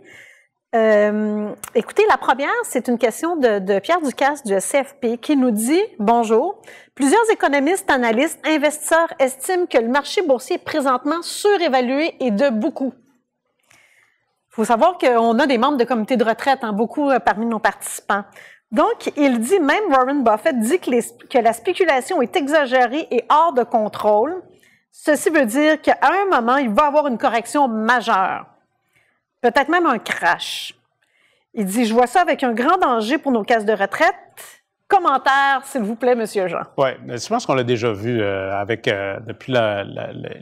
Euh, écoutez, la première, c'est une question de, Pierre Ducasse du CFP qui nous dit Bonjour. Plusieurs économistes, analystes, investisseurs estiment que le marché boursier est présentement surévalué et de beaucoup. Il faut savoir qu'on a des membres de comités de retraite, hein, beaucoup euh, parmi nos participants. Donc, il dit, même Warren Buffett dit que, que la spéculation est exagérée et hors de contrôle. Ceci veut dire qu'à un moment, il va avoir une correction majeure peut-être même un crash. Il dit, je vois ça avec un grand danger pour nos caisses de retraite. Commentaire, s'il vous plaît, Monsieur Jean. Oui, je pense qu'on l'a déjà vu euh, avec euh, depuis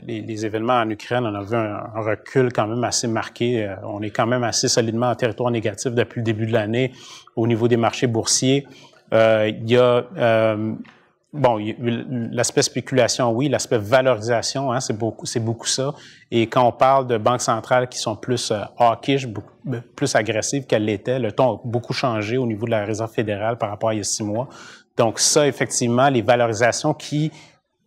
les, événements en Ukraine, on a vu un, recul quand même assez marqué. Euh, on est quand même assez solidement en territoire négatif depuis le début de l'année au niveau des marchés boursiers. il y a bon, l'aspect spéculation, oui, l'aspect valorisation, hein, c'est beaucoup, c'est beaucoup ça. Et quand on parle de banques centrales qui sont plus euh, hawkish, ben, plus agressives qu'elles l'étaient, le ton a beaucoup changé au niveau de la Réserve fédérale par rapport à il y a six mois. Donc ça, effectivement, les valorisations qui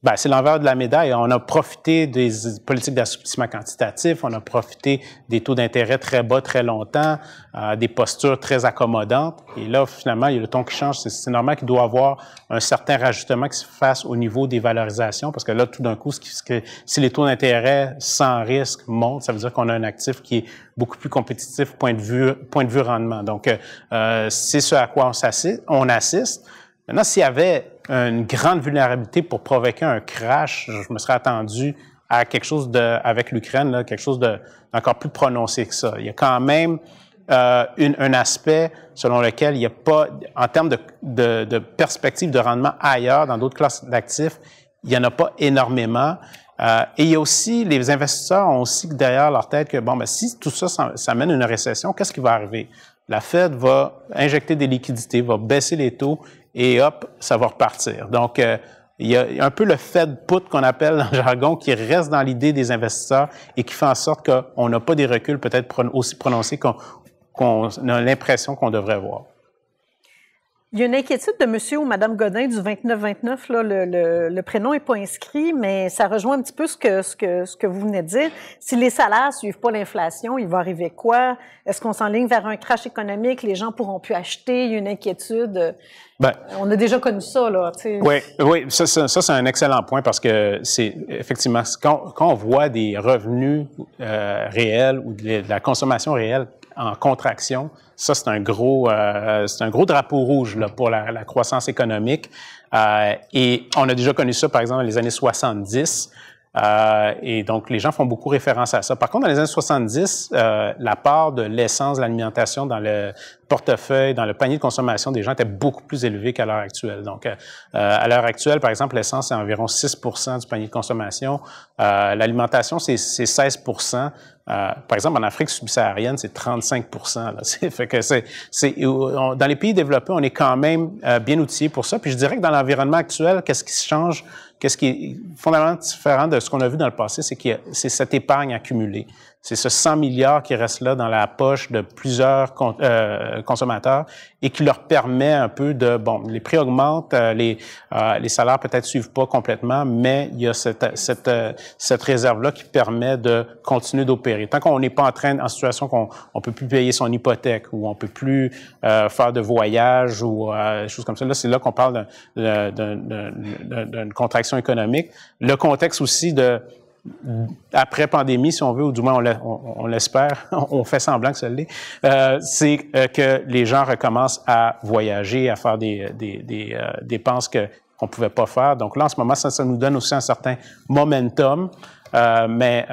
ben, c'est l'envers de la médaille. On a profité des politiques d'assouplissement quantitatif, on a profité des taux d'intérêt très bas très longtemps, euh, des postures très accommodantes. Et là, finalement, il y a le ton qui change. C'est normal qu'il doit y avoir un certain rajustement qui se fasse au niveau des valorisations, parce que là, tout d'un coup, si les taux d'intérêt sans risque montent, ça veut dire qu'on a un actif qui est beaucoup plus compétitif point de vue, point de vue rendement. Donc, euh, euh, c'est ce à quoi on, assiste, on assiste. Maintenant, s'il y avait une grande vulnérabilité pour provoquer un crash, je me serais attendu à quelque chose de, avec l'Ukraine, quelque chose d'encore plus prononcé que ça. Il y a quand même euh, une, un aspect selon lequel il n'y a pas, en termes de, de, de perspective de rendement ailleurs, dans d'autres classes d'actifs, il n'y en a pas énormément. Euh, et il y a aussi, les investisseurs ont aussi derrière leur tête que, bon, ben, si tout ça, ça, mène à une récession, qu'est-ce qui va arriver? La Fed va injecter des liquidités, va baisser les taux et hop, ça va repartir. Donc, euh, il y a un peu le Fed put qu'on appelle dans le jargon qui reste dans l'idée des investisseurs et qui fait en sorte qu'on n'a pas des reculs peut-être aussi prononcés qu'on a l'impression qu'on devrait voir. Il y a une inquiétude de monsieur ou madame Godin du 29-29. le, prénom n'est pas inscrit, mais ça rejoint un petit peu ce que, ce que, ce que vous venez de dire. Si les salaires suivent pas l'inflation, il va arriver quoi? Est-ce qu'on s'enligne vers un crash économique? Les gens pourront plus acheter? Il y a une inquiétude euh, ben, on a déjà connu ça, là. Oui, oui, ça, ça, ça c'est un excellent point parce que c'est effectivement quand, quand, on voit des revenus euh, réels ou de la consommation réelle en contraction, ça c'est un gros, euh, c'est un gros drapeau rouge là, pour la, la croissance économique. Euh, et on a déjà connu ça, par exemple, dans les années 70. Euh, et donc, les gens font beaucoup référence à ça. Par contre, dans les années 70, euh, la part de l'essence, de l'alimentation dans le portefeuille, dans le panier de consommation des gens était beaucoup plus élevée qu'à l'heure actuelle. Donc, euh, à l'heure actuelle, par exemple, l'essence, c'est environ 6 du panier de consommation. L'alimentation, c'est 16 par exemple, en Afrique subsaharienne, c'est 35 là. fait que c'est, Dans les pays développés, on est quand même bien outillé pour ça. Puis je dirais que dans l'environnement actuel, qu'est-ce qui se change Qu'est-ce qui est fondamentalement différent de ce qu'on a vu dans le passé, c'est que c'est cette épargne accumulée c'est ce 100 milliards qui reste là dans la poche de plusieurs euh, consommateurs et qui leur permet un peu de, bon, les prix augmentent, euh, les, euh, les salaires peut-être suivent pas complètement, mais il y a cette, cette, cette réserve-là qui permet de continuer d'opérer. Tant qu'on n'est pas en train, en situation qu'on on peut plus payer son hypothèque ou on peut plus faire de voyage ou des choses comme ça, là, c'est là qu'on parle d'une contraction économique. Le contexte aussi de euh, après pandémie, si on veut, ou du moins on l'espère, on, fait semblant que ça l'est, euh, c'est euh, que les gens recommencent à voyager, à faire des, dépenses que ne pouvait pas faire. Donc là, en ce moment, ça, ça nous donne aussi un certain momentum, mais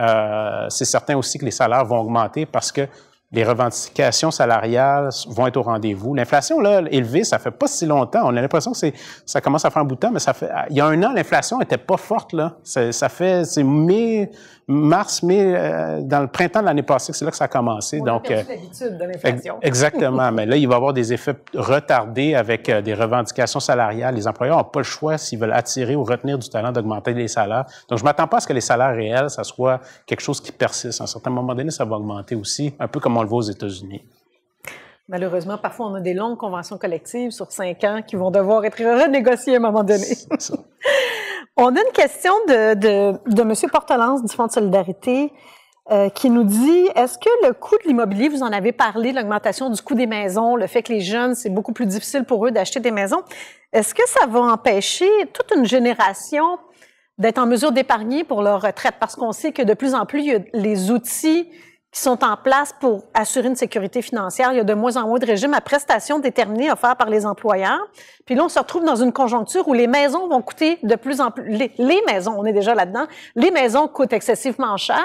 c'est certain aussi que les salaires vont augmenter parce que les revendications salariales vont être au rendez-vous. L'inflation, là, élevée, ça fait pas si longtemps. On a l'impression que c'est, ça commence à faire un bout de temps, mais ça fait, il y a un an, l'inflation était pas forte, là. Ça fait, c'est mille mars, mais euh, dans le printemps de l'année passée, c'est là que ça a commencé. donc, euh, l'habitude de l'inflation. Exactement. mais là, il va y avoir des effets retardés avec euh, des revendications salariales. Les employeurs n'ont pas le choix s'ils veulent attirer ou retenir du talent d'augmenter les salaires. Donc, je ne m'attends pas à ce que les salaires réels, ça soit quelque chose qui persiste. À un certain moment donné, ça va augmenter aussi, un peu comme on le voit aux États-Unis. Malheureusement, parfois, on a des longues conventions collectives sur cinq ans qui vont devoir être renégociées à un moment donné. C'est On a une question de, de, de M. Portelance du Fonds de solidarité euh, qui nous dit Est-ce que le coût de l'immobilier, vous en avez parlé, l'augmentation du coût des maisons, le fait que les jeunes, c'est beaucoup plus difficile pour eux d'acheter des maisons, est-ce que ça va empêcher toute une génération d'être en mesure d'épargner pour leur retraite? Parce qu'on sait que de plus en plus, les outils qui sont en place pour assurer une sécurité financière. Il y a de moins en moins de régimes à prestations déterminées offerts par les employeurs. Puis là, on se retrouve dans une conjoncture où les maisons vont coûter de plus en plus... Les, maisons, on est déjà là-dedans, les maisons coûtent excessivement cher.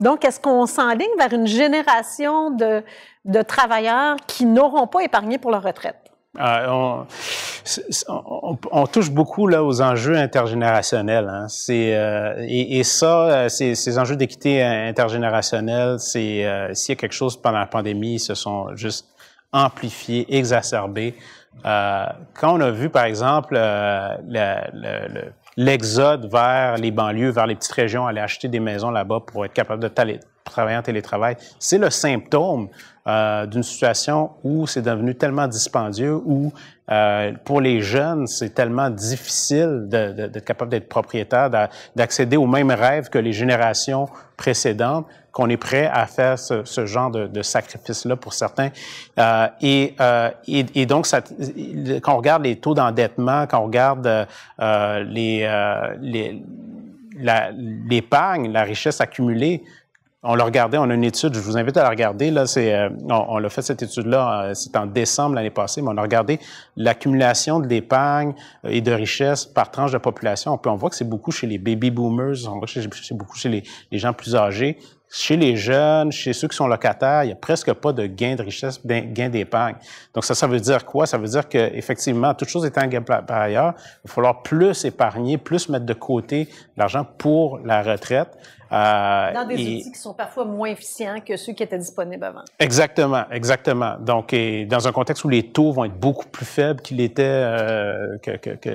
Donc, est-ce qu'on s'enligne vers une génération de, de travailleurs qui n'auront pas épargné pour leur retraite? Ah, on, on, touche beaucoup là aux enjeux intergénérationnels. Hein. C'est euh, et, ça, euh, ces enjeux d'équité intergénérationnelle, c'est euh, s'il y a quelque chose pendant la pandémie, se sont juste amplifiés, exacerbés. Euh, quand on a vu par exemple l'exode vers les banlieues, vers les petites régions, aller acheter des maisons là-bas pour être capable de travailler en télétravail. C'est le symptôme euh, d'une situation où c'est devenu tellement dispendieux, où euh, pour les jeunes, c'est tellement difficile d'être capable d'être propriétaire, d'accéder aux mêmes rêves que les générations précédentes, qu'on est prêt à faire ce, genre de, de sacrifice-là pour certains. Euh, euh, et, et, donc, ça, quand on regarde les taux d'endettement, quand on regarde euh, les, euh, les l'épargne, la richesse accumulée, on l'a regardé, on a une étude, je vous invite à la regarder. Là, c'est, euh, on, l'a fait cette étude-là, euh, c'est en décembre l'année passée, mais on a regardé l'accumulation de l'épargne euh, et de richesse par tranche de population. On, peut, on voit que c'est beaucoup chez les baby boomers, on voit c'est beaucoup chez les, gens plus âgés. Chez les jeunes, chez ceux qui sont locataires, il n'y a presque pas de gain de richesse, gain d'épargne. Donc ça, ça veut dire quoi? Ça veut dire qu'effectivement, toute chose étant par ailleurs, il va falloir plus épargner, plus mettre de côté l'argent pour la retraite. Euh, dans des outils qui sont parfois moins efficients que ceux qui étaient disponibles avant. Exactement, exactement. Donc, et dans un contexte où les taux vont être beaucoup plus faibles qu'ils étaient, euh, que,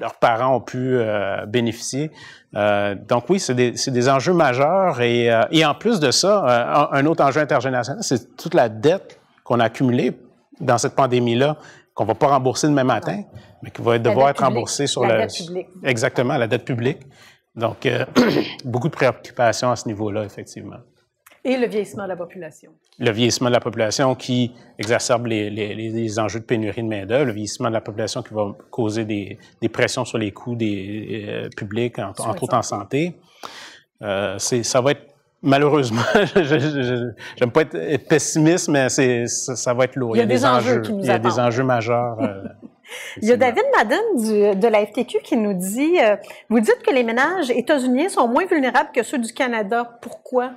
leurs parents ont pu euh, bénéficier. donc oui, c'est des, enjeux majeurs. Et, en plus de ça, un, autre enjeu intergénérationnel, c'est toute la dette qu'on a accumulée dans cette pandémie-là qu'on va pas rembourser demain matin, mais qui va devoir être remboursée sur le la dette publique. Exactement, la dette publique. Donc, euh, beaucoup de préoccupations à ce niveau-là, effectivement. Et le vieillissement de la population. Le vieillissement de la population qui exacerbe les, enjeux de pénurie de main-d'œuvre, le vieillissement de la population qui va causer des, pressions sur les coûts des euh, publics, entre autres en santé. Euh, ça va être malheureusement, j'aime pas être pessimiste, mais ça, ça, va être lourd. Il y a, des, enjeux, Il y a des enjeux majeurs. Euh, Il y a David Madden de la FTQ qui nous dit euh, Vous dites que les ménages états unis sont moins vulnérables que ceux du Canada. Pourquoi?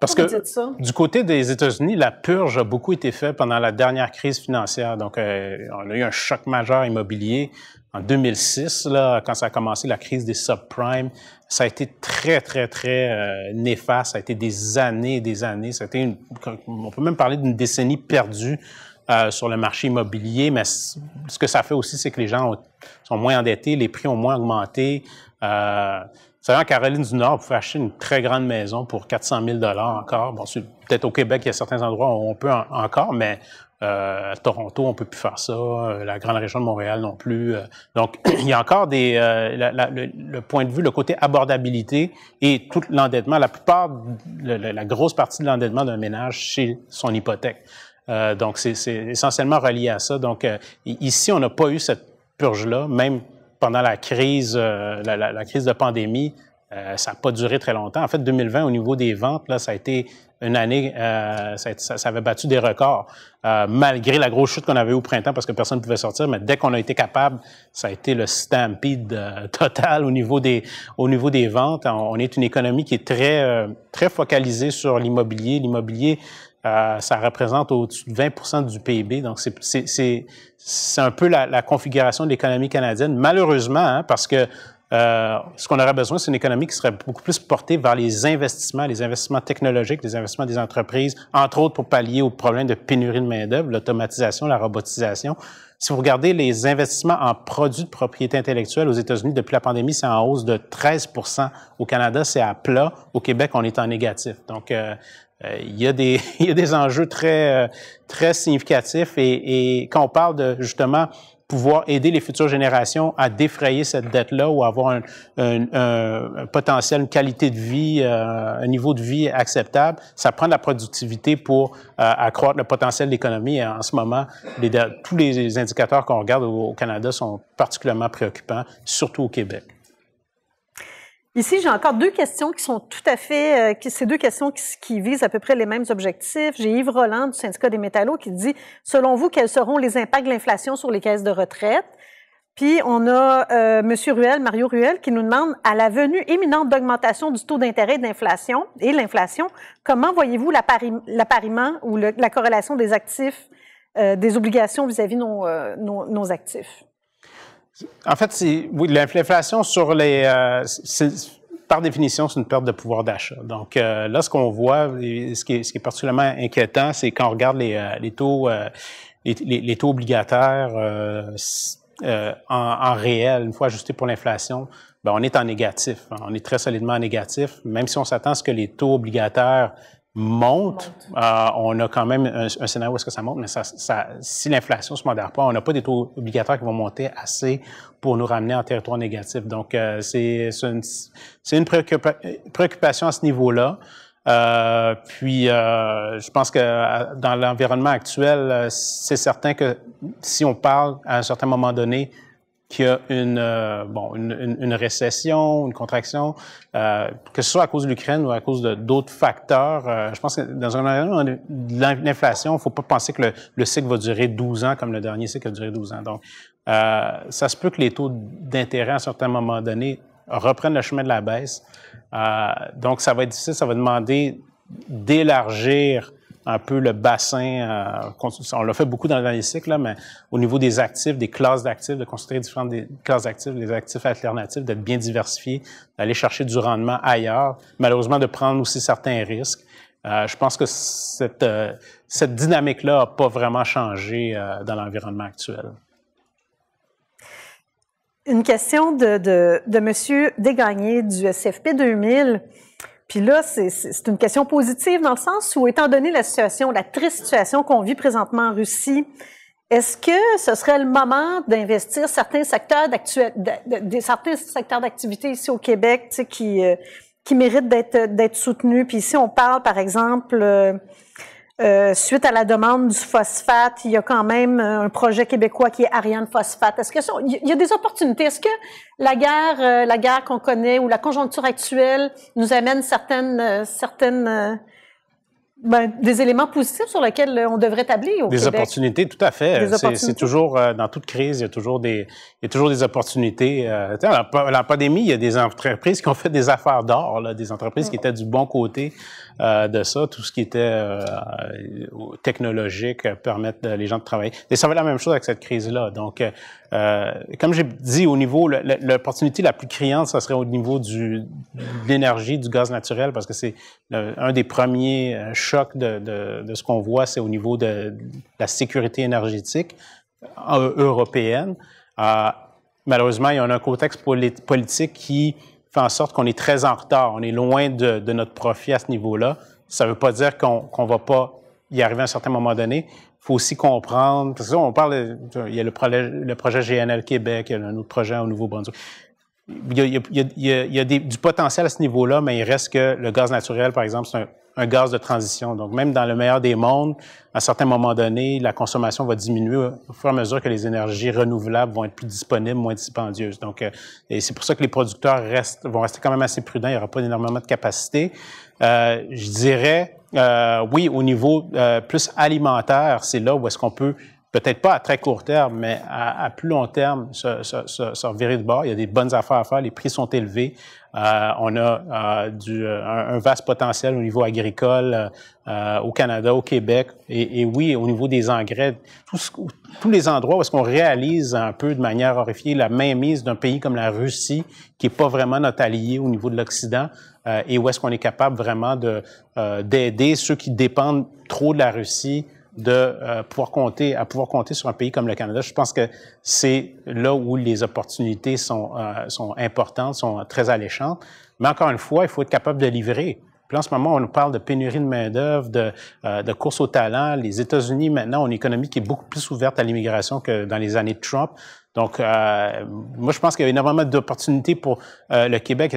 Parce que du côté des États-Unis, la purge a beaucoup été faite pendant la dernière crise financière. Donc, euh, on a eu un choc majeur immobilier en 2006, là, quand ça a commencé la crise des subprimes. Ça a été très, très, très euh, néfaste. Ça a été des années et des années. Ça a été on peut même parler d'une décennie perdue euh, sur le marché immobilier, mais ce que ça fait aussi, c'est que les gens sont moins endettés, les prix ont moins augmenté. Euh, vous savez, en Caroline du Nord, vous pouvez acheter une très grande maison pour 400 000 encore. Bon, peut-être au Québec, il y a certains endroits où on peut encore, mais euh, à Toronto, on peut plus faire ça. Euh, la grande région de Montréal non plus. Euh. donc, il y a encore des, le, point de vue, le côté abordabilité et tout l'endettement. La plupart, la grosse partie de l'endettement d'un ménage, c'est son hypothèque. Euh, donc, c'est essentiellement relié à ça. Donc, euh, ici, on n'a pas eu cette purge-là, même pendant la crise, euh, la, crise de pandémie. ça n'a pas duré très longtemps. En fait, 2020, au niveau des ventes, là, ça a été une année, ça, avait battu des records, malgré la grosse chute qu'on avait au printemps parce que personne ne pouvait sortir. Mais dès qu'on a été capable, ça a été le stampede total au niveau des, au niveau des ventes. On, on est une économie qui est très, très focalisée sur l'immobilier. L'immobilier, euh, ça représente au-dessus de 20 du PIB. Donc, c'est un peu la, la configuration de l'économie canadienne, malheureusement, hein, parce que euh, ce qu'on aurait besoin, c'est une économie qui serait beaucoup plus portée vers les investissements, les investissements technologiques, les investissements des entreprises, entre autres pour pallier aux problèmes de pénurie de main-d'œuvre, l'automatisation, la robotisation. Si vous regardez les investissements en produits de propriété intellectuelle aux États-Unis depuis la pandémie, c'est en hausse de 13 Au Canada, c'est à plat. Au Québec, on est en négatif. Donc, euh, euh, il, y a des, enjeux euh, très, significatifs et, et quand on parle de justement pouvoir aider les futures générations à défrayer cette dette-là ou avoir un, potentiel, une qualité de vie, euh, un niveau de vie acceptable. Ça prend de la productivité pour accroître le potentiel de l'économie. En ce moment, tous les indicateurs qu'on regarde au Canada sont particulièrement préoccupants, surtout au Québec. Ici, j'ai encore deux questions qui sont tout à fait, euh, qui, ces deux questions qui, visent à peu près les mêmes objectifs. J'ai Yves Roland du syndicat des métallos qui dit, selon vous, quels seront les impacts de l'inflation sur les caisses de retraite? Puis on a Monsieur M. Ruel, Mario Ruel, qui nous demande, à la venue imminente d'augmentation du taux d'intérêt d'inflation et l'inflation, comment voyez-vous l'appariement ou la corrélation des actifs, euh, des obligations vis-à-vis nos, euh, nos actifs? En fait, c'est oui, l'inflation sur les euh, par définition, c'est une perte de pouvoir d'achat. Donc euh, là, ce qu'on voit, ce qui, est, particulièrement inquiétant, c'est quand on regarde les, euh, taux les, taux obligataires en, en, réel, une fois ajustés pour l'inflation, ben, on est en négatif. On est très solidement en négatif, même si on s'attend à ce que les taux obligataires monte, euh, on a quand même un, scénario où est-ce que ça monte, mais ça, ça, si l'inflation se modère pas, on n'a pas des taux obligatoires qui vont monter assez pour nous ramener en territoire négatif. Donc, euh, c'est une, une préoccupation à ce niveau-là. Euh, puis, euh, je pense que euh, dans l'environnement actuel, c'est certain que si on parle à un certain moment donné qu'il y a une, euh, bon, une, une, récession, une contraction, euh, que ce soit à cause de l'Ukraine ou à cause d'autres facteurs. Euh, je pense que dans un environnement de l'inflation, il ne faut pas penser que le, le, cycle va durer 12 ans comme le dernier cycle a duré 12 ans. Donc, euh, ça se peut que les taux d'intérêt à un certain moment donné reprennent le chemin de la baisse. donc, ça va être difficile, ça va demander d'élargir un peu le bassin. Euh, on l'a fait beaucoup dans les cycles, là, mais au niveau des actifs, des classes d'actifs, de construire différentes classes d'actifs, des actifs alternatifs, d'être bien diversifié, d'aller chercher du rendement ailleurs, malheureusement de prendre aussi certains risques. Euh, je pense que cette, euh, dynamique-là n'a pas vraiment changé dans l'environnement actuel. Une question de, de, de M. Dégagné du SFP 2000. Puis là, c'est une question positive dans le sens où, étant donné la situation, la triste situation qu'on vit présentement en Russie, est-ce que ce serait le moment d'investir certains secteurs d'activité, certains secteurs d'activité ici au Québec, tu sais, qui euh, qui méritent d'être d'être soutenus Puis ici, on parle, par exemple. Euh, euh, suite à la demande du phosphate, il y a quand même euh, un projet québécois qui est Ariane Phosphate. Est-ce que ça, il y a des opportunités Est-ce que la guerre, euh, la guerre qu'on connaît ou la conjoncture actuelle nous amène certaines, certaines, ben, des éléments positifs sur lesquels on devrait tabler au des Québec? opportunités, tout à fait. C'est toujours dans toute crise, il y a toujours des, il y a toujours des opportunités. la, la pandémie, il y a des entreprises qui ont fait des affaires d'or, des entreprises mm. qui étaient du bon côté. Euh, de ça, tout ce qui était euh, technologique, euh, permettre les gens de travailler. Et ça va la même chose avec cette crise-là. Donc, comme j'ai dit, au niveau, l'opportunité la plus criante, ça serait au niveau du, de l'énergie, du gaz naturel, parce que c'est un des premiers chocs de, de, ce qu'on voit, c'est au niveau de, de, la sécurité énergétique européenne. malheureusement, il y a un contexte politique qui fait en sorte qu'on est très en retard, on est loin de, notre profit à ce niveau-là. Ça ne veut pas dire qu'on ne va pas y arriver à un certain moment donné. Il faut aussi comprendre, parce que on parle, il y a le projet, le GNL Québec, il y a un autre projet au Nouveau-Brunswick. Il y a, du potentiel à ce niveau-là, mais il reste que le gaz naturel, par exemple, c'est un un gaz de transition. Donc, même dans le meilleur des mondes, à certains moments donnés, la consommation va diminuer au fur et à mesure que les énergies renouvelables vont être plus disponibles, moins dispendieuses. Donc, euh, et c'est pour ça que les producteurs restent, vont rester quand même assez prudents. Il n'y aura pas énormément de capacité. Euh, je dirais, euh, oui, au niveau euh, plus alimentaire, c'est là où est-ce qu'on peut peut-être pas à très court terme, mais à, plus long terme, ça se, se, de bord. Il y a des bonnes affaires à faire. Les prix sont élevés. Euh, on a euh, du, euh, un, vaste potentiel au niveau agricole au Canada, au Québec. Et, et, oui, au niveau des engrais, tous, tous les endroits où est-ce qu'on réalise un peu de manière horrifiée la mainmise d'un pays comme la Russie, qui n'est pas vraiment notre allié au niveau de l'Occident, et où est-ce qu'on est capable vraiment de, d'aider ceux qui dépendent trop de la Russie de euh, pouvoir compter, à pouvoir compter sur un pays comme le Canada. Je pense que c'est là où les opportunités sont, euh, sont importantes, sont très alléchantes. Mais encore une fois, il faut être capable de livrer. Puis en ce moment, on nous parle de pénurie de main-d'œuvre, de, euh, de course au talent. Les États-Unis, maintenant, ont une économie qui est beaucoup plus ouverte à l'immigration que dans les années de Trump. Donc, euh, moi, je pense qu'il y a énormément d'opportunités pour euh, le Québec,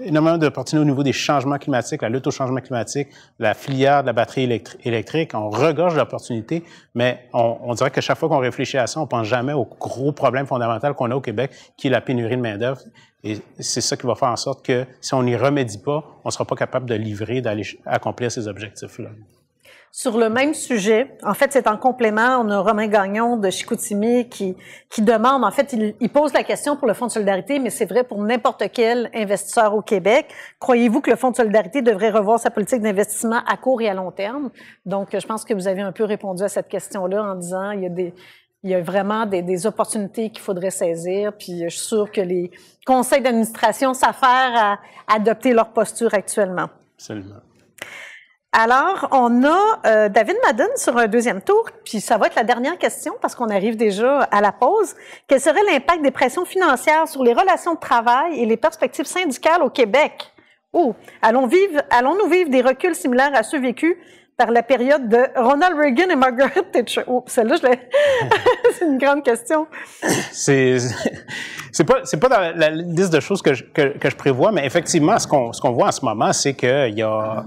énormément d'opportunités au niveau des changements climatiques, la lutte au changement climatique, la filière de la batterie électrique. On regorge d'opportunités, mais on, dirait que chaque fois qu'on réfléchit à ça, on pense jamais au gros problème fondamental qu'on a au Québec, qui est la pénurie de main-d'œuvre. Et c'est ça qui va faire en sorte que si on n'y remédie pas, on ne sera pas capable de livrer, d'aller accomplir ces objectifs-là sur le même sujet. En fait, c'est en complément. On a Romain Gagnon de Chicoutimi qui, qui demande, en fait, il, il pose la question pour le Fonds de solidarité, mais c'est vrai pour n'importe quel investisseur au Québec. Croyez-vous que le Fonds de solidarité devrait revoir sa politique d'investissement à court et à long terme? Donc, je pense que vous avez un peu répondu à cette question-là en disant, il y a des, il y a vraiment des, des opportunités qu'il faudrait saisir. Puis je suis sûre que les conseils d'administration s'affairent à adopter leur posture actuellement. Absolument. Alors, on a euh, David Madden sur un deuxième tour, puis ça va être la dernière question parce qu'on arrive déjà à la pause. Quel serait l'impact des pressions financières sur les relations de travail et les perspectives syndicales au Québec? Oh, allons-nous vivre, allons vivre des reculs similaires à ceux vécus par la période de Ronald Reagan et Margaret Thatcher? celle-là, je c'est une grande question. C'est, c'est pas, c'est pas dans la liste de choses que je, que, je prévois, mais effectivement, ce qu'on, ce qu'on voit en ce moment, c'est qu'il y a,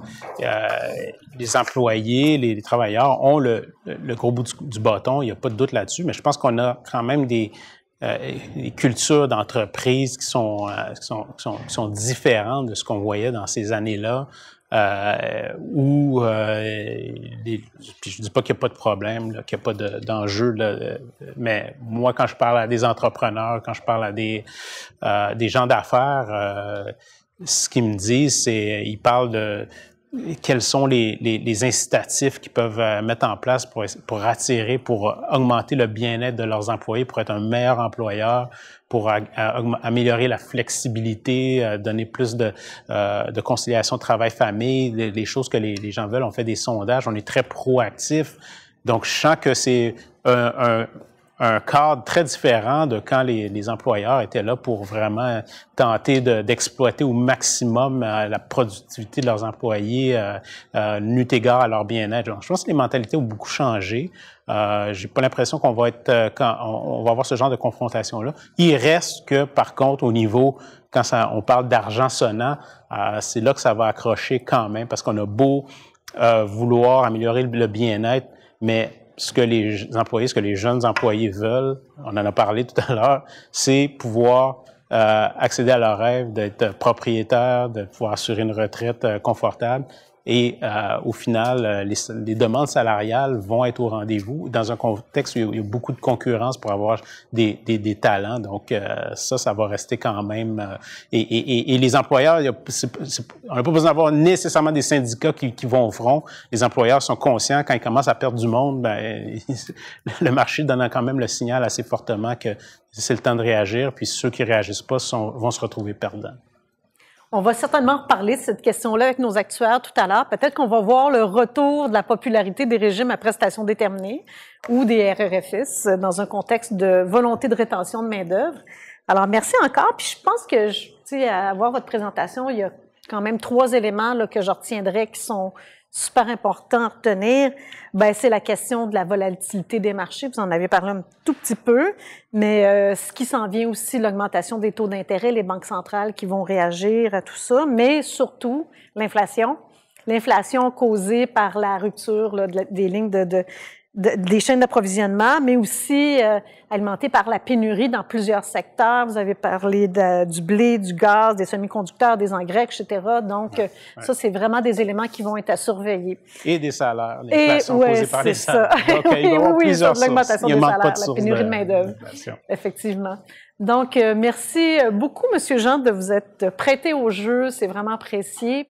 les employés, les, travailleurs ont le, gros bout du, bâton. Il n'y a pas de doute là-dessus, mais je pense qu'on a quand même des, euh, cultures d'entreprise qui, euh, qui, sont, qui, sont, qui, sont, différentes de ce qu'on voyait dans ces années-là euh, où euh, je dis pas qu'il n'y a pas de problème, qu'il n'y a pas d'enjeu, euh, mais moi, quand je parle à des entrepreneurs, quand je parle à des, euh, des gens d'affaires, ce qu'ils me disent, c'est ils parlent de quels sont les, incitatifs qu'ils peuvent mettre en place pour attirer, pour augmenter le bien-être de leurs employés, pour être un meilleur employeur, pour améliorer la flexibilité, euh, donner plus de, euh, de conciliation travail-famille, les, choses que les, gens veulent. On fait des sondages, on est très proactif. Donc, je sens que c'est un, un, un, cadre très différent de quand les, les employeurs étaient là pour vraiment tenter d'exploiter au maximum euh, la productivité de leurs employés, euh, euh, égard à leur bien-être. Je pense que les mentalités ont beaucoup changé. Euh, j'ai pas l'impression qu'on va être euh, quand on, va avoir ce genre de confrontation là. Il reste que par contre au niveau quand ça, on parle d'argent sonnant, euh, c'est là que ça va accrocher quand même parce qu'on a beau vouloir améliorer le, bien-être, mais ce que les employés, ce que les jeunes employés veulent, on en a parlé tout à l'heure, c'est pouvoir accéder à leur rêve d'être propriétaire, de pouvoir assurer une retraite confortable. Et euh, au final, euh, les, demandes salariales vont être au rendez-vous dans un contexte où il y a beaucoup de concurrence pour avoir des, des, des talents. Donc euh, ça, ça va rester quand même. et, et, et, les employeurs, y on n'a pas besoin d'avoir nécessairement des syndicats qui, qui, vont au front. Les employeurs sont conscients quand ils commencent à perdre du monde, ben, le marché donne quand même le signal assez fortement que c'est le temps de réagir. Puis ceux qui réagissent pas vont se retrouver perdants. On va certainement reparler de cette question-là avec nos actuaires tout à l'heure. Peut-être qu'on va voir le retour de la popularité des régimes à prestations déterminées ou des RRFs dans un contexte de volonté de rétention de main-d'œuvre. Alors, merci encore. Puis je pense que, tu sais, à voir votre présentation, il y a quand même trois éléments là, que je retiendrai qui sont super important à retenir, ben, c'est la question de la volatilité des marchés. Vous en avez parlé un tout petit peu, mais euh, ce qui s'en vient aussi, l'augmentation des taux d'intérêt, les banques centrales qui vont réagir à tout ça, mais surtout l'inflation. L'inflation causée par la rupture des lignes de, des chaînes d'approvisionnement, mais aussi euh, par la pénurie dans plusieurs secteurs. Vous avez parlé de, du blé, du gaz, des semi-conducteurs, des engrais, etc. Donc, euh, ça, c'est vraiment des éléments qui vont être à surveiller. Et des salaires, l'inflation ouais, par les salaires. Ça. Donc, oui, oui, l'augmentation des salaires, de la pénurie de, main-d'œuvre. Effectivement. Donc, euh, merci beaucoup, Monsieur Jean, de vous être prêté au jeu. C'est vraiment apprécié.